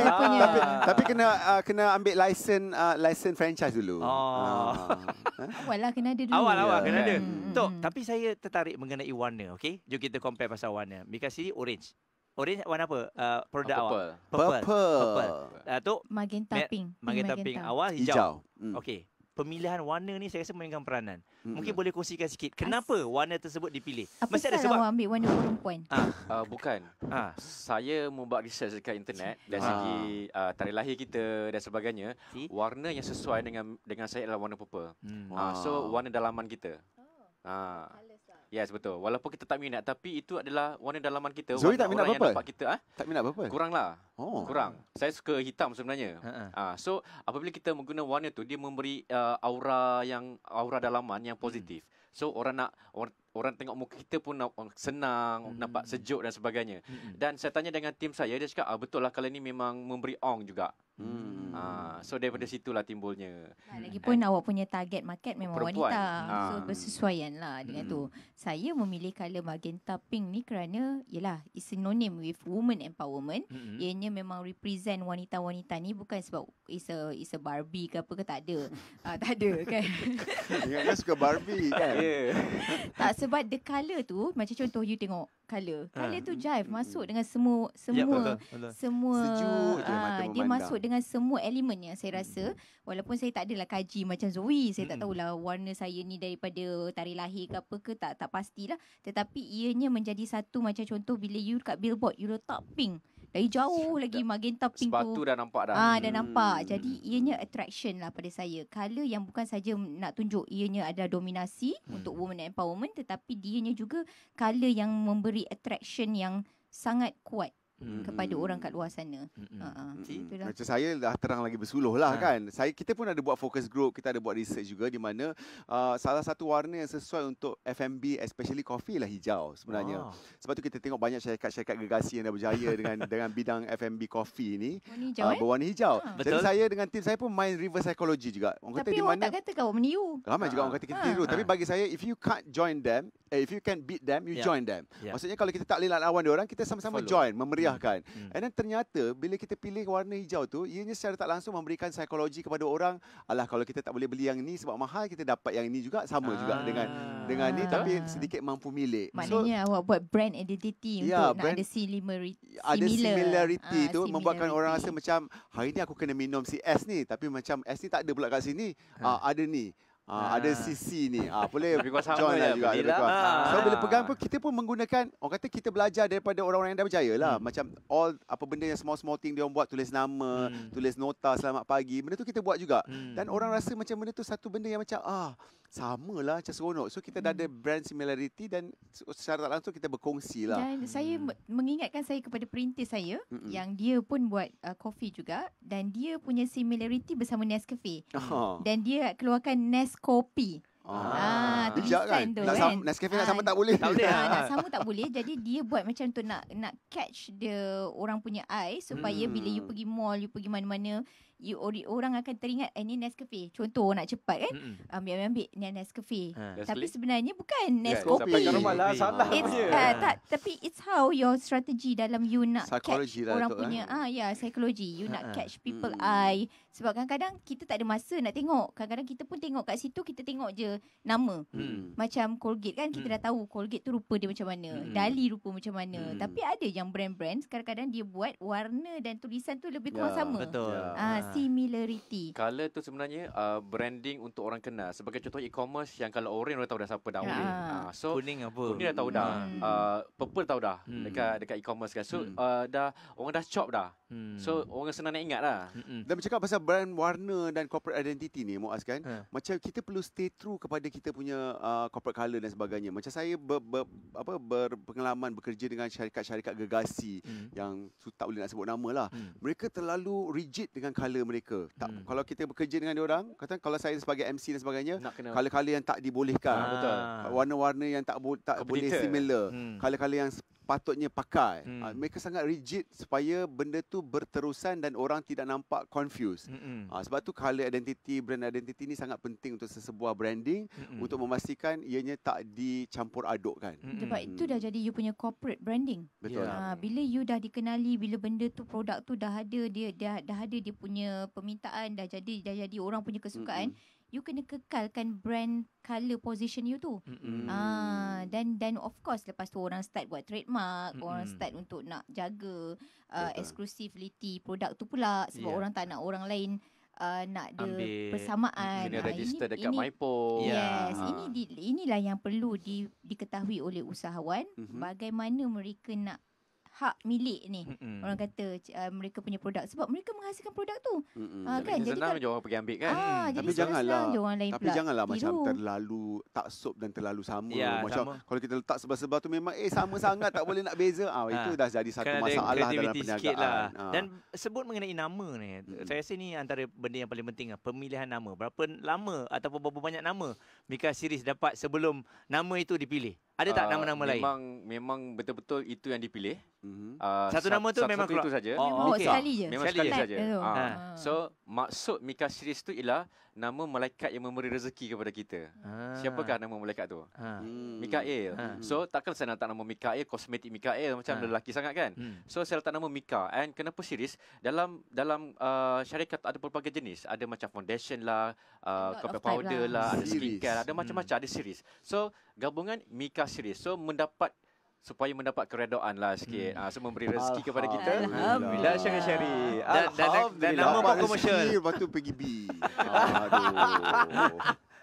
tapi tapi kena uh, kena ambil license uh, license franchise dulu oh. ha. awal lah kena ada dulu awal awal kena ada tu tapi saya tertarik mengenai warna okay? jom kita compare pasal warna because sini orange Orange warna apa? Uh, produk awak? Purple. Purple. Oh, purple. Uh, tu magenta Mer- pink. Magenta, magenta pink. Awal hijau. hijau. Mm. Okey. Pemilihan warna ni saya rasa memainkan peranan. Mm. Mungkin boleh kongsikan sikit. Kenapa As- warna tersebut dipilih? Apa Mesti ada sebab. Awak ambil warna perempuan. Ah, uh, bukan. Ah, saya membuat research dekat internet dari ah. segi uh, ah, tarikh lahir kita dan sebagainya. See? Warna yang sesuai dengan dengan saya adalah warna purple. Mm. Ah, so ah. warna dalaman kita. Oh. Ah. Color. Yes betul Walaupun kita tak minat Tapi itu adalah Warna dalaman kita Zoe ah? tak minat apa-apa kita, ha? Tak minat apa-apa Kurang lah oh. Kurang Saya suka hitam sebenarnya uh-uh. ha, So apabila kita menggunakan warna tu Dia memberi uh, aura yang Aura dalaman yang positif hmm. So orang nak or, Orang tengok muka kita pun nak, Senang hmm. Nampak sejuk dan sebagainya hmm. Dan saya tanya dengan tim saya Dia cakap ah, Betul lah kali ni memang Memberi ong juga Hmm. Ah, so daripada situlah timbulnya. Nah, hmm. Lagipun kan? awak punya target market memang perempuan. wanita. Ah. So bersesuaian lah dengan hmm. tu. Saya memilih color magenta pink ni kerana yalah it's synonym with woman empowerment. Hmm. Ianya memang represent wanita-wanita ni bukan sebab it's a it's a Barbie ke apa ke tak ada. ah, tak ada kan. Ingatnya suka Barbie kan. Yeah. tak sebab the color tu macam contoh you tengok color. Color ha. tu ah. jive masuk dengan ya, semua semua ya, betul, betul. semua Sejuk aa, ah, dia, dia masuk dengan semua elemen yang saya rasa hmm. walaupun saya tak adalah kaji macam Zoe, saya hmm. tak tahulah warna saya ni daripada tarikh lahir ke apa ke tak tak pastilah tetapi ianya menjadi satu macam contoh bila you dekat billboard you letak pink. Hmm. Dari jauh lagi magenta pink tu. Sebab tu dah nampak dah. Ah, ha, dah hmm. nampak. Jadi ianya attraction lah pada saya. Color yang bukan saja nak tunjuk ianya ada dominasi hmm. untuk woman empowerment tetapi dianya juga color yang memberi attraction yang sangat kuat Mm-hmm. kepada orang kat luar sana. Mm-hmm. Uh-huh. Macam saya dah terang lagi bersuluh lah ha. kan. Saya kita pun ada buat focus group, kita ada buat research juga di mana uh, salah satu warna yang sesuai untuk F&B especially coffee lah hijau sebenarnya. Oh. Sebab tu kita tengok banyak syarikat-syarikat gergasi yang dah berjaya dengan dengan bidang F&B coffee ni warna hijau, uh, berwarna hijau. Ha. Jadi saya dengan tim saya pun main reverse psychology juga. Orang Tapi di orang tak kata kau meniru. Ramai ha. juga orang kata kita ha. tiru. Ha. Tapi bagi saya if you can't join them, eh, if you can't beat them, you yeah. join them. Yeah. Maksudnya kalau kita tak boleh lawan dia orang, kita sama-sama Follow. join memberi meriah kan. Mm. Hmm. And then ternyata bila kita pilih warna hijau tu, ianya secara tak langsung memberikan psikologi kepada orang, alah kalau kita tak boleh beli yang ni sebab mahal, kita dapat yang ni juga sama ah. juga dengan dengan ah. ni tapi sedikit mampu milik. Maknanya so, awak buat brand identity ya, untuk nak brand, ada similarity. Ada similarity ah, tu similarity. membuatkan orang rasa macam hari ni aku kena minum si S ni tapi macam S ni tak ada pula kat sini. Ah. Ah, ada ni. Ha, ha. ada CC ni. Ha, boleh lebih kurang sama lah juga. Lebih Ha. So bila pegang pun kita pun menggunakan orang kata kita belajar daripada orang-orang yang dah berjaya lah. Hmm. Macam all apa benda yang small small thing dia orang buat tulis nama, hmm. tulis nota selamat pagi. Benda tu kita buat juga. Hmm. Dan orang rasa macam benda tu satu benda yang macam ah sama lah macam seronok. So kita hmm. dah ada hmm. brand similarity dan secara tak langsung kita berkongsi lah. Dan hmm. saya mengingatkan saya kepada perintis saya hmm. yang dia pun buat uh, coffee juga dan dia punya similarity bersama Nescafe. Oh. Dan dia keluarkan Nescopy. Ah, ah tak kan? kan? Nescafe nak sama ah, tak boleh. Tak boleh. Ah, nak sama tak boleh. Jadi dia buat macam tu nak nak catch the orang punya eye supaya hmm. bila you pergi mall, you pergi mana-mana, you, orang akan teringat eh, ni Nescafe. Contoh nak cepat kan. Mm-hmm. ambil ambil ni Nescafe. Ha. Tapi sebenarnya bukan Nescafe. Yeah, sampai lah salah it's, Uh, tak, tapi it's how your strategy dalam you nak psychology catch lah orang punya. Eh. Ah ya, yeah, psychology. You nak catch people hmm. eye. Sebab kadang-kadang kita tak ada masa nak tengok. Kadang-kadang kita pun tengok kat situ, kita tengok je nama. Hmm. Macam Colgate kan, kita hmm. dah tahu Colgate tu rupa dia macam mana. Hmm. Dali rupa macam mana. Hmm. Tapi ada yang brand-brand, kadang-kadang dia buat warna dan tulisan tu lebih kurang ya, sama. Betul. Ya. Ha, similarity. Color tu sebenarnya uh, branding untuk orang kenal. Sebagai contoh e-commerce yang kalau orang dah tahu dah siapa dah ya. orang. Ah, so, kuning apa? Kuning dah tahu dah. Hmm. Uh, purple tahu dah hmm. dekat, dekat e-commerce kan. So, hmm. uh, dah, orang dah chop dah. Hmm. So orang senang nak ingat lah Mm-mm. Dan bercakap pasal brand warna Dan corporate identity ni Muaz kan huh. Ha. Macam kita perlu stay true Kepada kita punya uh, Corporate color dan sebagainya Macam saya ber, ber, apa, Berpengalaman Bekerja dengan syarikat-syarikat gegasi hmm. Yang tak boleh nak sebut nama lah hmm. Mereka terlalu rigid Dengan color mereka tak, hmm. Kalau kita bekerja dengan orang kata, Kalau saya sebagai MC dan sebagainya Color-color yang tak dibolehkan ha. Warna-warna yang tak, bo- tak boleh similar hmm. Color-color yang patutnya pakai. Eh. Hmm. Uh, mereka sangat rigid supaya benda tu berterusan dan orang tidak nampak confused. Hmm. Uh, sebab tu color identity, brand identity ni sangat penting untuk sesebuah branding hmm. untuk memastikan ianya tak dicampur adukkan. Hmm. Sebab hmm. itu dah jadi you punya corporate branding. Betul. Yeah. Uh, bila you dah dikenali, bila benda tu, produk tu dah ada, dia dah, dah ada dia punya permintaan, dah jadi dah jadi orang punya kesukaan, hmm you kena kekalkan brand color position you tu. Mm-hmm. Ah dan dan of course lepas tu orang start buat trademark, mm-hmm. orang start untuk nak jaga uh, exclusivity produk tu pula sebab yeah. orang tak nak orang lain uh, nak ada persamaan. Kena ah, register ini, dekat MyPo. Yes, ha. ini di, inilah yang perlu di, diketahui oleh usahawan mm-hmm. bagaimana mereka nak hak milik ni Mm-mm. orang kata uh, mereka punya produk sebab mereka menghasilkan produk tu uh, kan jadi senang kan, je orang pergi ambil kan ah, hmm. jadi tapi janganlah lain tapi pula janganlah tiru. macam terlalu tak sop dan terlalu sama ya, macam sama. kalau kita letak sebelah-sebelah tu memang eh sama sangat tak boleh nak beza ah itu ah. dah jadi satu Kena masalah dalam perniagaan lah. Ah. dan sebut mengenai nama ni hmm. saya rasa ni antara benda yang paling penting lah, pemilihan nama berapa lama ataupun berapa banyak nama Mika Siris dapat sebelum nama itu dipilih ada tak ah, nama-nama uh, lain? Memang memang betul-betul itu yang dipilih. Mm-hmm. Uh, satu nama tu memang satu itu saja. Oh, okay. Oh, sekali je. Memang sekali, sekali je. saja. Uh. So, maksud Mika series tu ialah nama malaikat yang memberi rezeki kepada kita. Ha. Siapakah nama malaikat tu? Ha. Hmm. Mikael. Ha. So takkan saya letak nama Mikael, kosmetik Mikael macam ha. lelaki sangat kan? Hmm. So saya letak nama Mika. And kenapa serius? Dalam dalam uh, syarikat ada pelbagai jenis. Ada macam foundation lah, uh, coffee lah. powder lah, lah ada skincare, ada macam-macam, hmm. ada series. So gabungan Mika series. So mendapat supaya mendapat keredaan lah sikit. Hmm. Uh, ah, so memberi rezeki kepada kita. Alhamdulillah. Dan Syari. Alhamdulillah. Dan, dan, dan, dan nama buat Lepas tu pergi B. Aduh.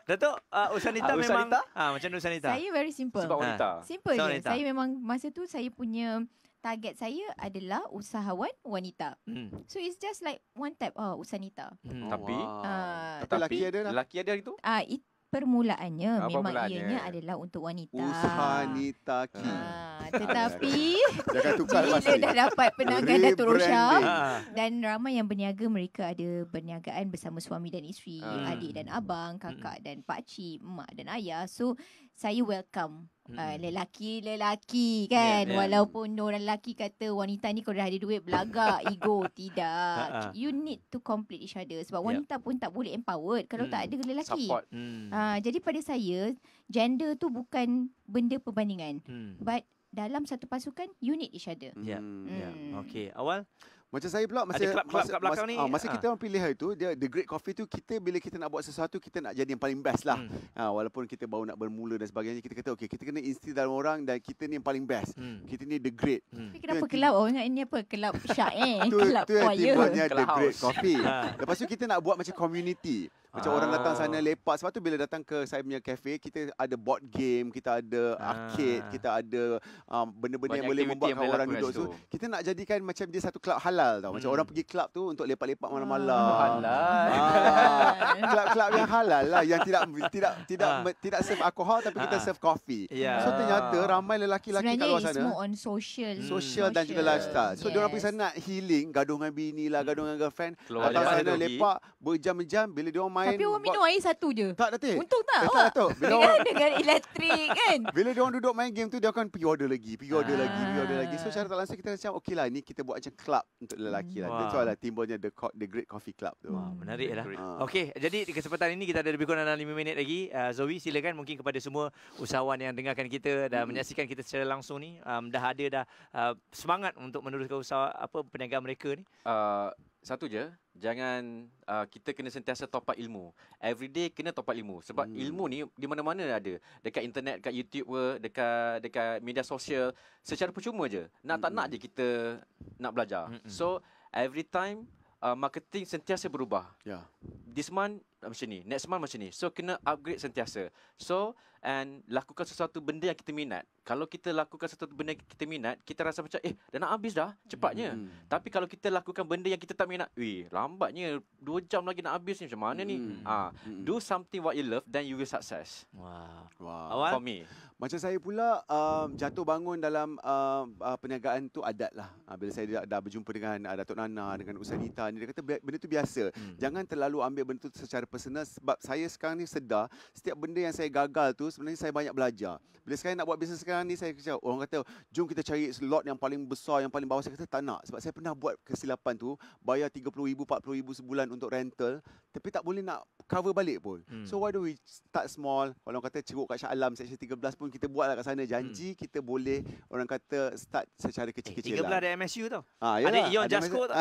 Datuk, uh, Usanita uh, memang... Usanita? Ha, macam Usanita? Saya very simple. Sebab wanita. Simple so, je. Wanita. Saya memang masa tu saya punya target saya adalah usahawan wanita. Hmm. So it's just like one type ah uh, Hmm. Oh, tapi, wow. uh, tapi, tapi, laki ada lah. Laki ada itu? Ah, uh, itu permulaannya ah, apa memang ianya ianya adalah untuk wanita. Usaha wanita ki. Ha, ah, ah, tetapi bila dah dapat penangan Datuk Rosha dan ramai yang berniaga mereka ada perniagaan bersama suami dan isteri, hmm. adik dan abang, kakak hmm. dan pakcik, mak dan ayah. So saya welcome Uh, lelaki lelaki kan yeah, walaupun orang lelaki kata wanita ni kalau dah ada duit belagak ego tidak uh-uh. you need to complete each other sebab wanita yeah. pun tak boleh empowered kalau mm. tak ada lelaki mm. uh, jadi pada saya gender tu bukan benda perbandingan mm. but dalam satu pasukan you need each other yeah, mm. yeah. Hmm. okay awal macam saya pula masa club, club, club belakang ni. Ah, masa ha. kita orang pilih hari tu, dia the great coffee tu kita bila kita nak buat sesuatu kita nak jadi yang paling best lah. Hmm. Ha, walaupun kita baru nak bermula dan sebagainya kita kata okey kita kena instil dalam orang dan kita ni yang paling best. Hmm. Kita ni the great. Hmm. Tapi kenapa kelab orang ingat ini apa kelab syair, eh? kelab choir. Tu yang the great coffee. Ah. Lepas tu kita nak buat macam community. Macam ah. orang datang sana ah. lepak. Sebab tu bila datang ke saya punya kafe, kita ada board game, kita ada arcade, ah. kita ada um, benda-benda Banyak yang boleh membuatkan orang duduk tu. Kita nak jadikan macam dia satu club halal tau. Macam hmm. orang pergi club tu untuk lepak-lepak ah. malam-malam. Halal. Ah. Club-club yang halal lah. Yang tidak tidak tidak ah. tidak serve alkohol tapi ah. kita serve kopi. Yeah. So ternyata ramai lelaki-lelaki Sebenarnya kat luar sana. Sebenarnya on social. Hmm. Social dan juga lifestyle. So yes. orang pergi sana nak healing, gaduh dengan bini lah, gaduh dengan girlfriend. Keluar datang sana lagi. lepak berjam-jam bila diorang main main Tapi orang minum air satu je Tak Datuk Untung tak eh, Tak Datuk bila kan orang, Dengan elektrik kan Bila dia orang duduk main game tu Dia akan pergi order lagi Pergi order lagi Pergi order lagi So secara tak langsung kita macam Okey lah ni kita buat macam club Untuk lelaki lah Itu adalah timbulnya the, the Great Coffee Club tu Wah menarik lah ah. Okey jadi di kesempatan ini Kita ada lebih kurang dalam 5 minit lagi uh, Zoe silakan mungkin kepada semua Usahawan yang dengarkan kita Dan hmm. menyaksikan kita secara langsung ni um, Dah ada dah uh, Semangat untuk meneruskan usaha Apa perniagaan mereka ni uh, satu je jangan uh, kita kena sentiasa top up ilmu day kena top up ilmu sebab hmm. ilmu ni di mana-mana ada dekat internet dekat YouTube ke dekat dekat media sosial secara percuma je nak hmm. tak nak je kita nak belajar hmm, hmm. so every time uh, marketing sentiasa berubah yeah. this month Ah, macam ni next month macam ni so kena upgrade sentiasa so and lakukan sesuatu benda yang kita minat kalau kita lakukan sesuatu benda yang kita minat kita rasa macam eh dah nak habis dah cepatnya mm. tapi kalau kita lakukan benda yang kita tak minat weh lambatnya dua jam lagi nak habis ni macam mana mm. ni hmm. ah mm. do something what you love then you will success wow wow Awal? for me macam saya pula um, jatuh bangun dalam um, uh, perniagaan tu adat lah uh, bila saya dah, dah berjumpa dengan uh, Datuk Nana dengan Ustaz Nita dia kata benda tu biasa mm. jangan terlalu ambil benda tu secara personal sebab saya sekarang ni sedar setiap benda yang saya gagal tu sebenarnya saya banyak belajar. Bila saya nak buat bisnes sekarang ni saya kata orang kata jom kita cari slot yang paling besar yang paling bawah saya kata tak nak sebab saya pernah buat kesilapan tu bayar 30000 40000 sebulan untuk rental tapi tak boleh nak cover balik pun. Hmm. So why do we start small? Kalau orang kata ceruk kat Shah Alam section 13 pun kita buatlah kat sana janji hmm. kita boleh orang kata start secara eh, kecil-kecil. Eh, 13 lah. ada MSU tau. Ha, ah, ada Ion Jasco tau.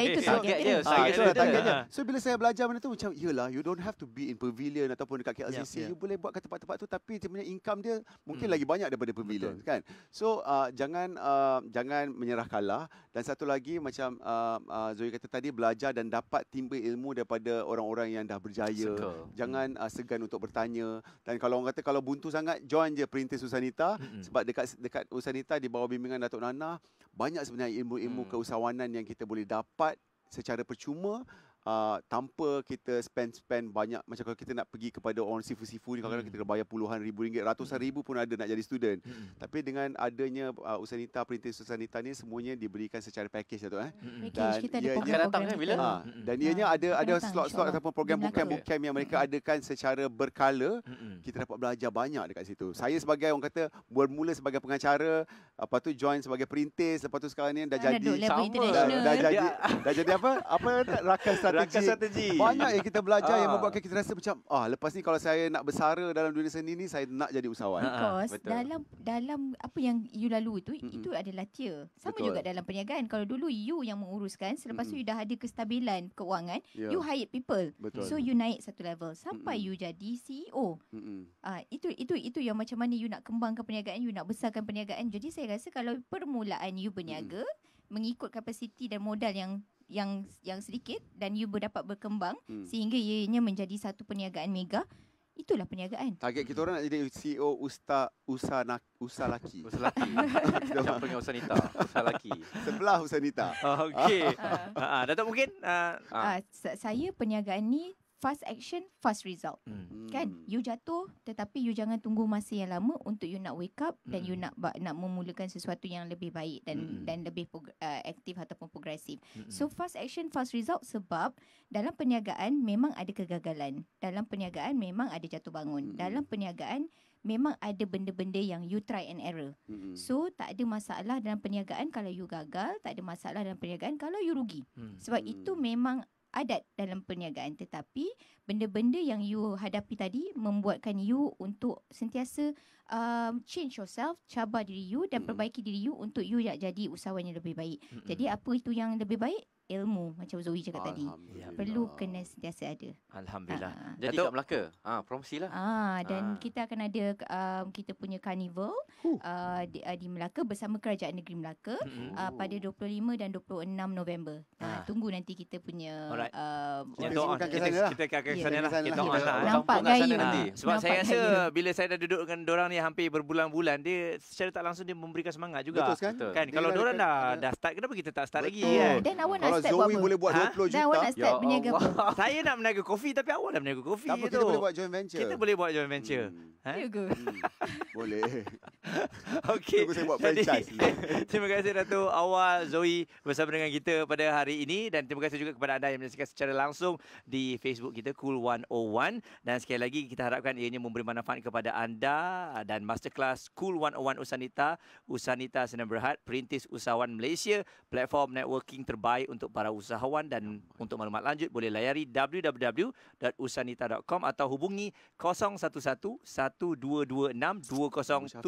Itu targetnya. Lah, itu targetnya. Ah, so bila saya belajar benda tu macam ya lah you don't have to be in pavilion ataupun dekat KLCC yeah, yeah. you boleh buat kat tempat-tempat tu tapi sebenarnya income dia mungkin hmm. lagi banyak daripada pavilion Betul. kan so uh, jangan uh, jangan menyerah kalah dan satu lagi macam uh, uh, Zoe kata tadi belajar dan dapat timba ilmu daripada orang-orang yang dah berjaya Suka. jangan hmm. uh, segan untuk bertanya dan kalau orang kata kalau buntu sangat join je perintis usanita hmm. sebab dekat dekat usanita di bawah bimbingan Datuk Nana banyak sebenarnya ilmu-ilmu hmm. keusahawanan yang kita boleh dapat secara percuma uh, tanpa kita spend-spend banyak macam kalau kita nak pergi kepada orang sifu-sifu ni kadang-kadang hmm. kita kena bayar puluhan ribu ringgit ratusan hmm. ribu pun ada nak jadi student hmm. tapi dengan adanya uh, ah, usanita perintis usanita ni semuanya diberikan secara package lah tu eh hmm. dan kita ianya, ada program eh, bila ha, dan ianya ada ada slot-slot ataupun program bootcamp-bootcamp yang mereka adakan secara berkala kita dapat belajar banyak dekat situ saya sebagai orang kata bermula sebagai pengacara apa tu join sebagai perintis lepas tu sekarang ni dah jadi sama dah, dah jadi dah jadi apa apa rakan Langkah strategi. Banyak yang kita belajar yang ah. membuatkan kita rasa macam ah lepas ni kalau saya nak bersara dalam dunia seni ni saya nak jadi usahawan. Ha, ha, Because Betul. Dalam dalam apa yang you lalu itu mm-hmm. itu adalah tier. Sama Betul. juga dalam perniagaan. Kalau dulu you yang menguruskan, selepas mm-hmm. tu you dah ada kestabilan keuangan, yeah. you hire people. Betul. So you naik satu level sampai mm-hmm. you jadi CEO. Mm-hmm. Ah itu itu itu yang macam mana you nak kembangkan perniagaan, you nak besarkan perniagaan. Jadi saya rasa kalau permulaan you berniaga mm-hmm. mengikut kapasiti dan modal yang yang yang sedikit dan you dapat berkembang hmm. sehingga ianya menjadi satu perniagaan mega. Itulah perniagaan. Target kita orang nak jadi CEO Ustaz Usa nak Usa laki. Usa laki. Jangan panggil Usa Nita. laki. Sebelah Usa Nita. Ah, okey. Ha. Ha. Datuk mungkin? Ha. Ha. Saya perniagaan ni fast action fast result hmm. kan hmm. you jatuh tetapi you jangan tunggu masa yang lama untuk you nak wake up hmm. dan you hmm. nak nak memulakan sesuatu yang lebih baik dan hmm. dan lebih uh, aktif ataupun progresif hmm. so fast action fast result sebab dalam perniagaan memang ada kegagalan dalam perniagaan memang ada jatuh bangun hmm. dalam perniagaan memang ada benda-benda yang you try and error hmm. so tak ada masalah dalam perniagaan kalau you gagal tak ada masalah dalam perniagaan kalau you rugi hmm. sebab hmm. itu memang adat dalam perniagaan tetapi benda-benda yang you hadapi tadi membuatkan you untuk sentiasa um, change yourself cabar diri you dan mm. perbaiki diri you untuk you nak jadi usahawan yang lebih baik. Mm-mm. Jadi apa itu yang lebih baik? ilmu macam Zoe cakap tadi. Perlu kena sentiasa ada. Alhamdulillah. Ha. Jadi Datuk. kat Melaka. Ha, promosilah. Ha, dan ha. kita akan ada um, kita punya carnival huh. uh, di, uh, di Melaka bersama Kerajaan Negeri Melaka hmm. uh, oh. pada 25 dan 26 November. Ha. Ha. tunggu nanti kita punya Alright. Uh, um, okay, kita, kita, kita, kita akan ke sana yeah, lah. Kita akan ke sana lah. Lah. lah. Nampak gaya. Ha. Sebab Nampak saya rasa gaya. bila saya dah duduk dengan orang ni hampir berbulan-bulan dia secara tak langsung dia memberikan semangat juga. Betul kan? Kalau orang dah dah start kenapa kita tak start lagi kan? Dan awak nak Zoe buat boleh buat ha? 20 juta. Dan awak nak start ya berniaga. Saya nak berniaga kopi tapi awak dah berniaga kopi. Tapi kita tu. boleh buat joint venture. Kita boleh buat joint venture. Hmm. Ha? Ya hmm. boleh. Okey. Tunggu saya buat franchise. terima kasih Datu Awal Zoe bersama dengan kita pada hari ini dan terima kasih juga kepada anda yang menyaksikan secara langsung di Facebook kita Cool 101 dan sekali lagi kita harapkan ianya memberi manfaat kepada anda dan masterclass Cool 101 Usanita Usanita Senang Berhad Perintis Usahawan Malaysia platform networking terbaik untuk untuk para usahawan dan untuk maklumat lanjut boleh layari www.usanita.com atau hubungi 011-1226-2072.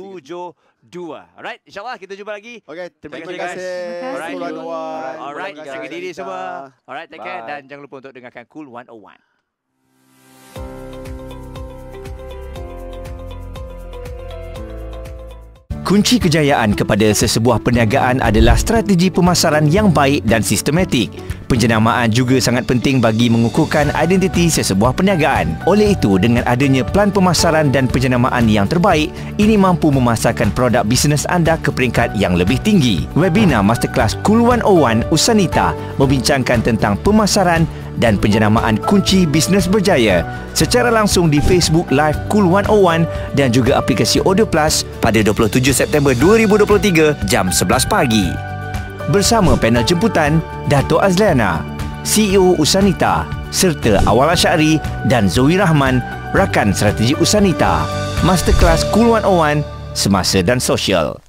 Alright, insyaAllah kita jumpa lagi. Okay, terima, terima, terima kasih guys. Terima kasih. Alright, jaga diri semua. Alright, take care dan jangan lupa untuk dengarkan Cool 101. Kunci kejayaan kepada sesebuah perniagaan adalah strategi pemasaran yang baik dan sistematik. Penjenamaan juga sangat penting bagi mengukuhkan identiti sesebuah perniagaan. Oleh itu, dengan adanya plan pemasaran dan penjenamaan yang terbaik, ini mampu memasarkan produk bisnes anda ke peringkat yang lebih tinggi. Webinar Masterclass Cool 101 Usanita membincangkan tentang pemasaran, dan penjenamaan kunci bisnes berjaya secara langsung di Facebook Live Cool 101 dan juga aplikasi Audio Plus pada 27 September 2023 jam 11 pagi. Bersama panel jemputan, Dato' Azliana, CEO Usanita serta Awal Asyari dan Zoe Rahman, rakan strategi Usanita. Masterclass Cool 101, Semasa dan Sosial.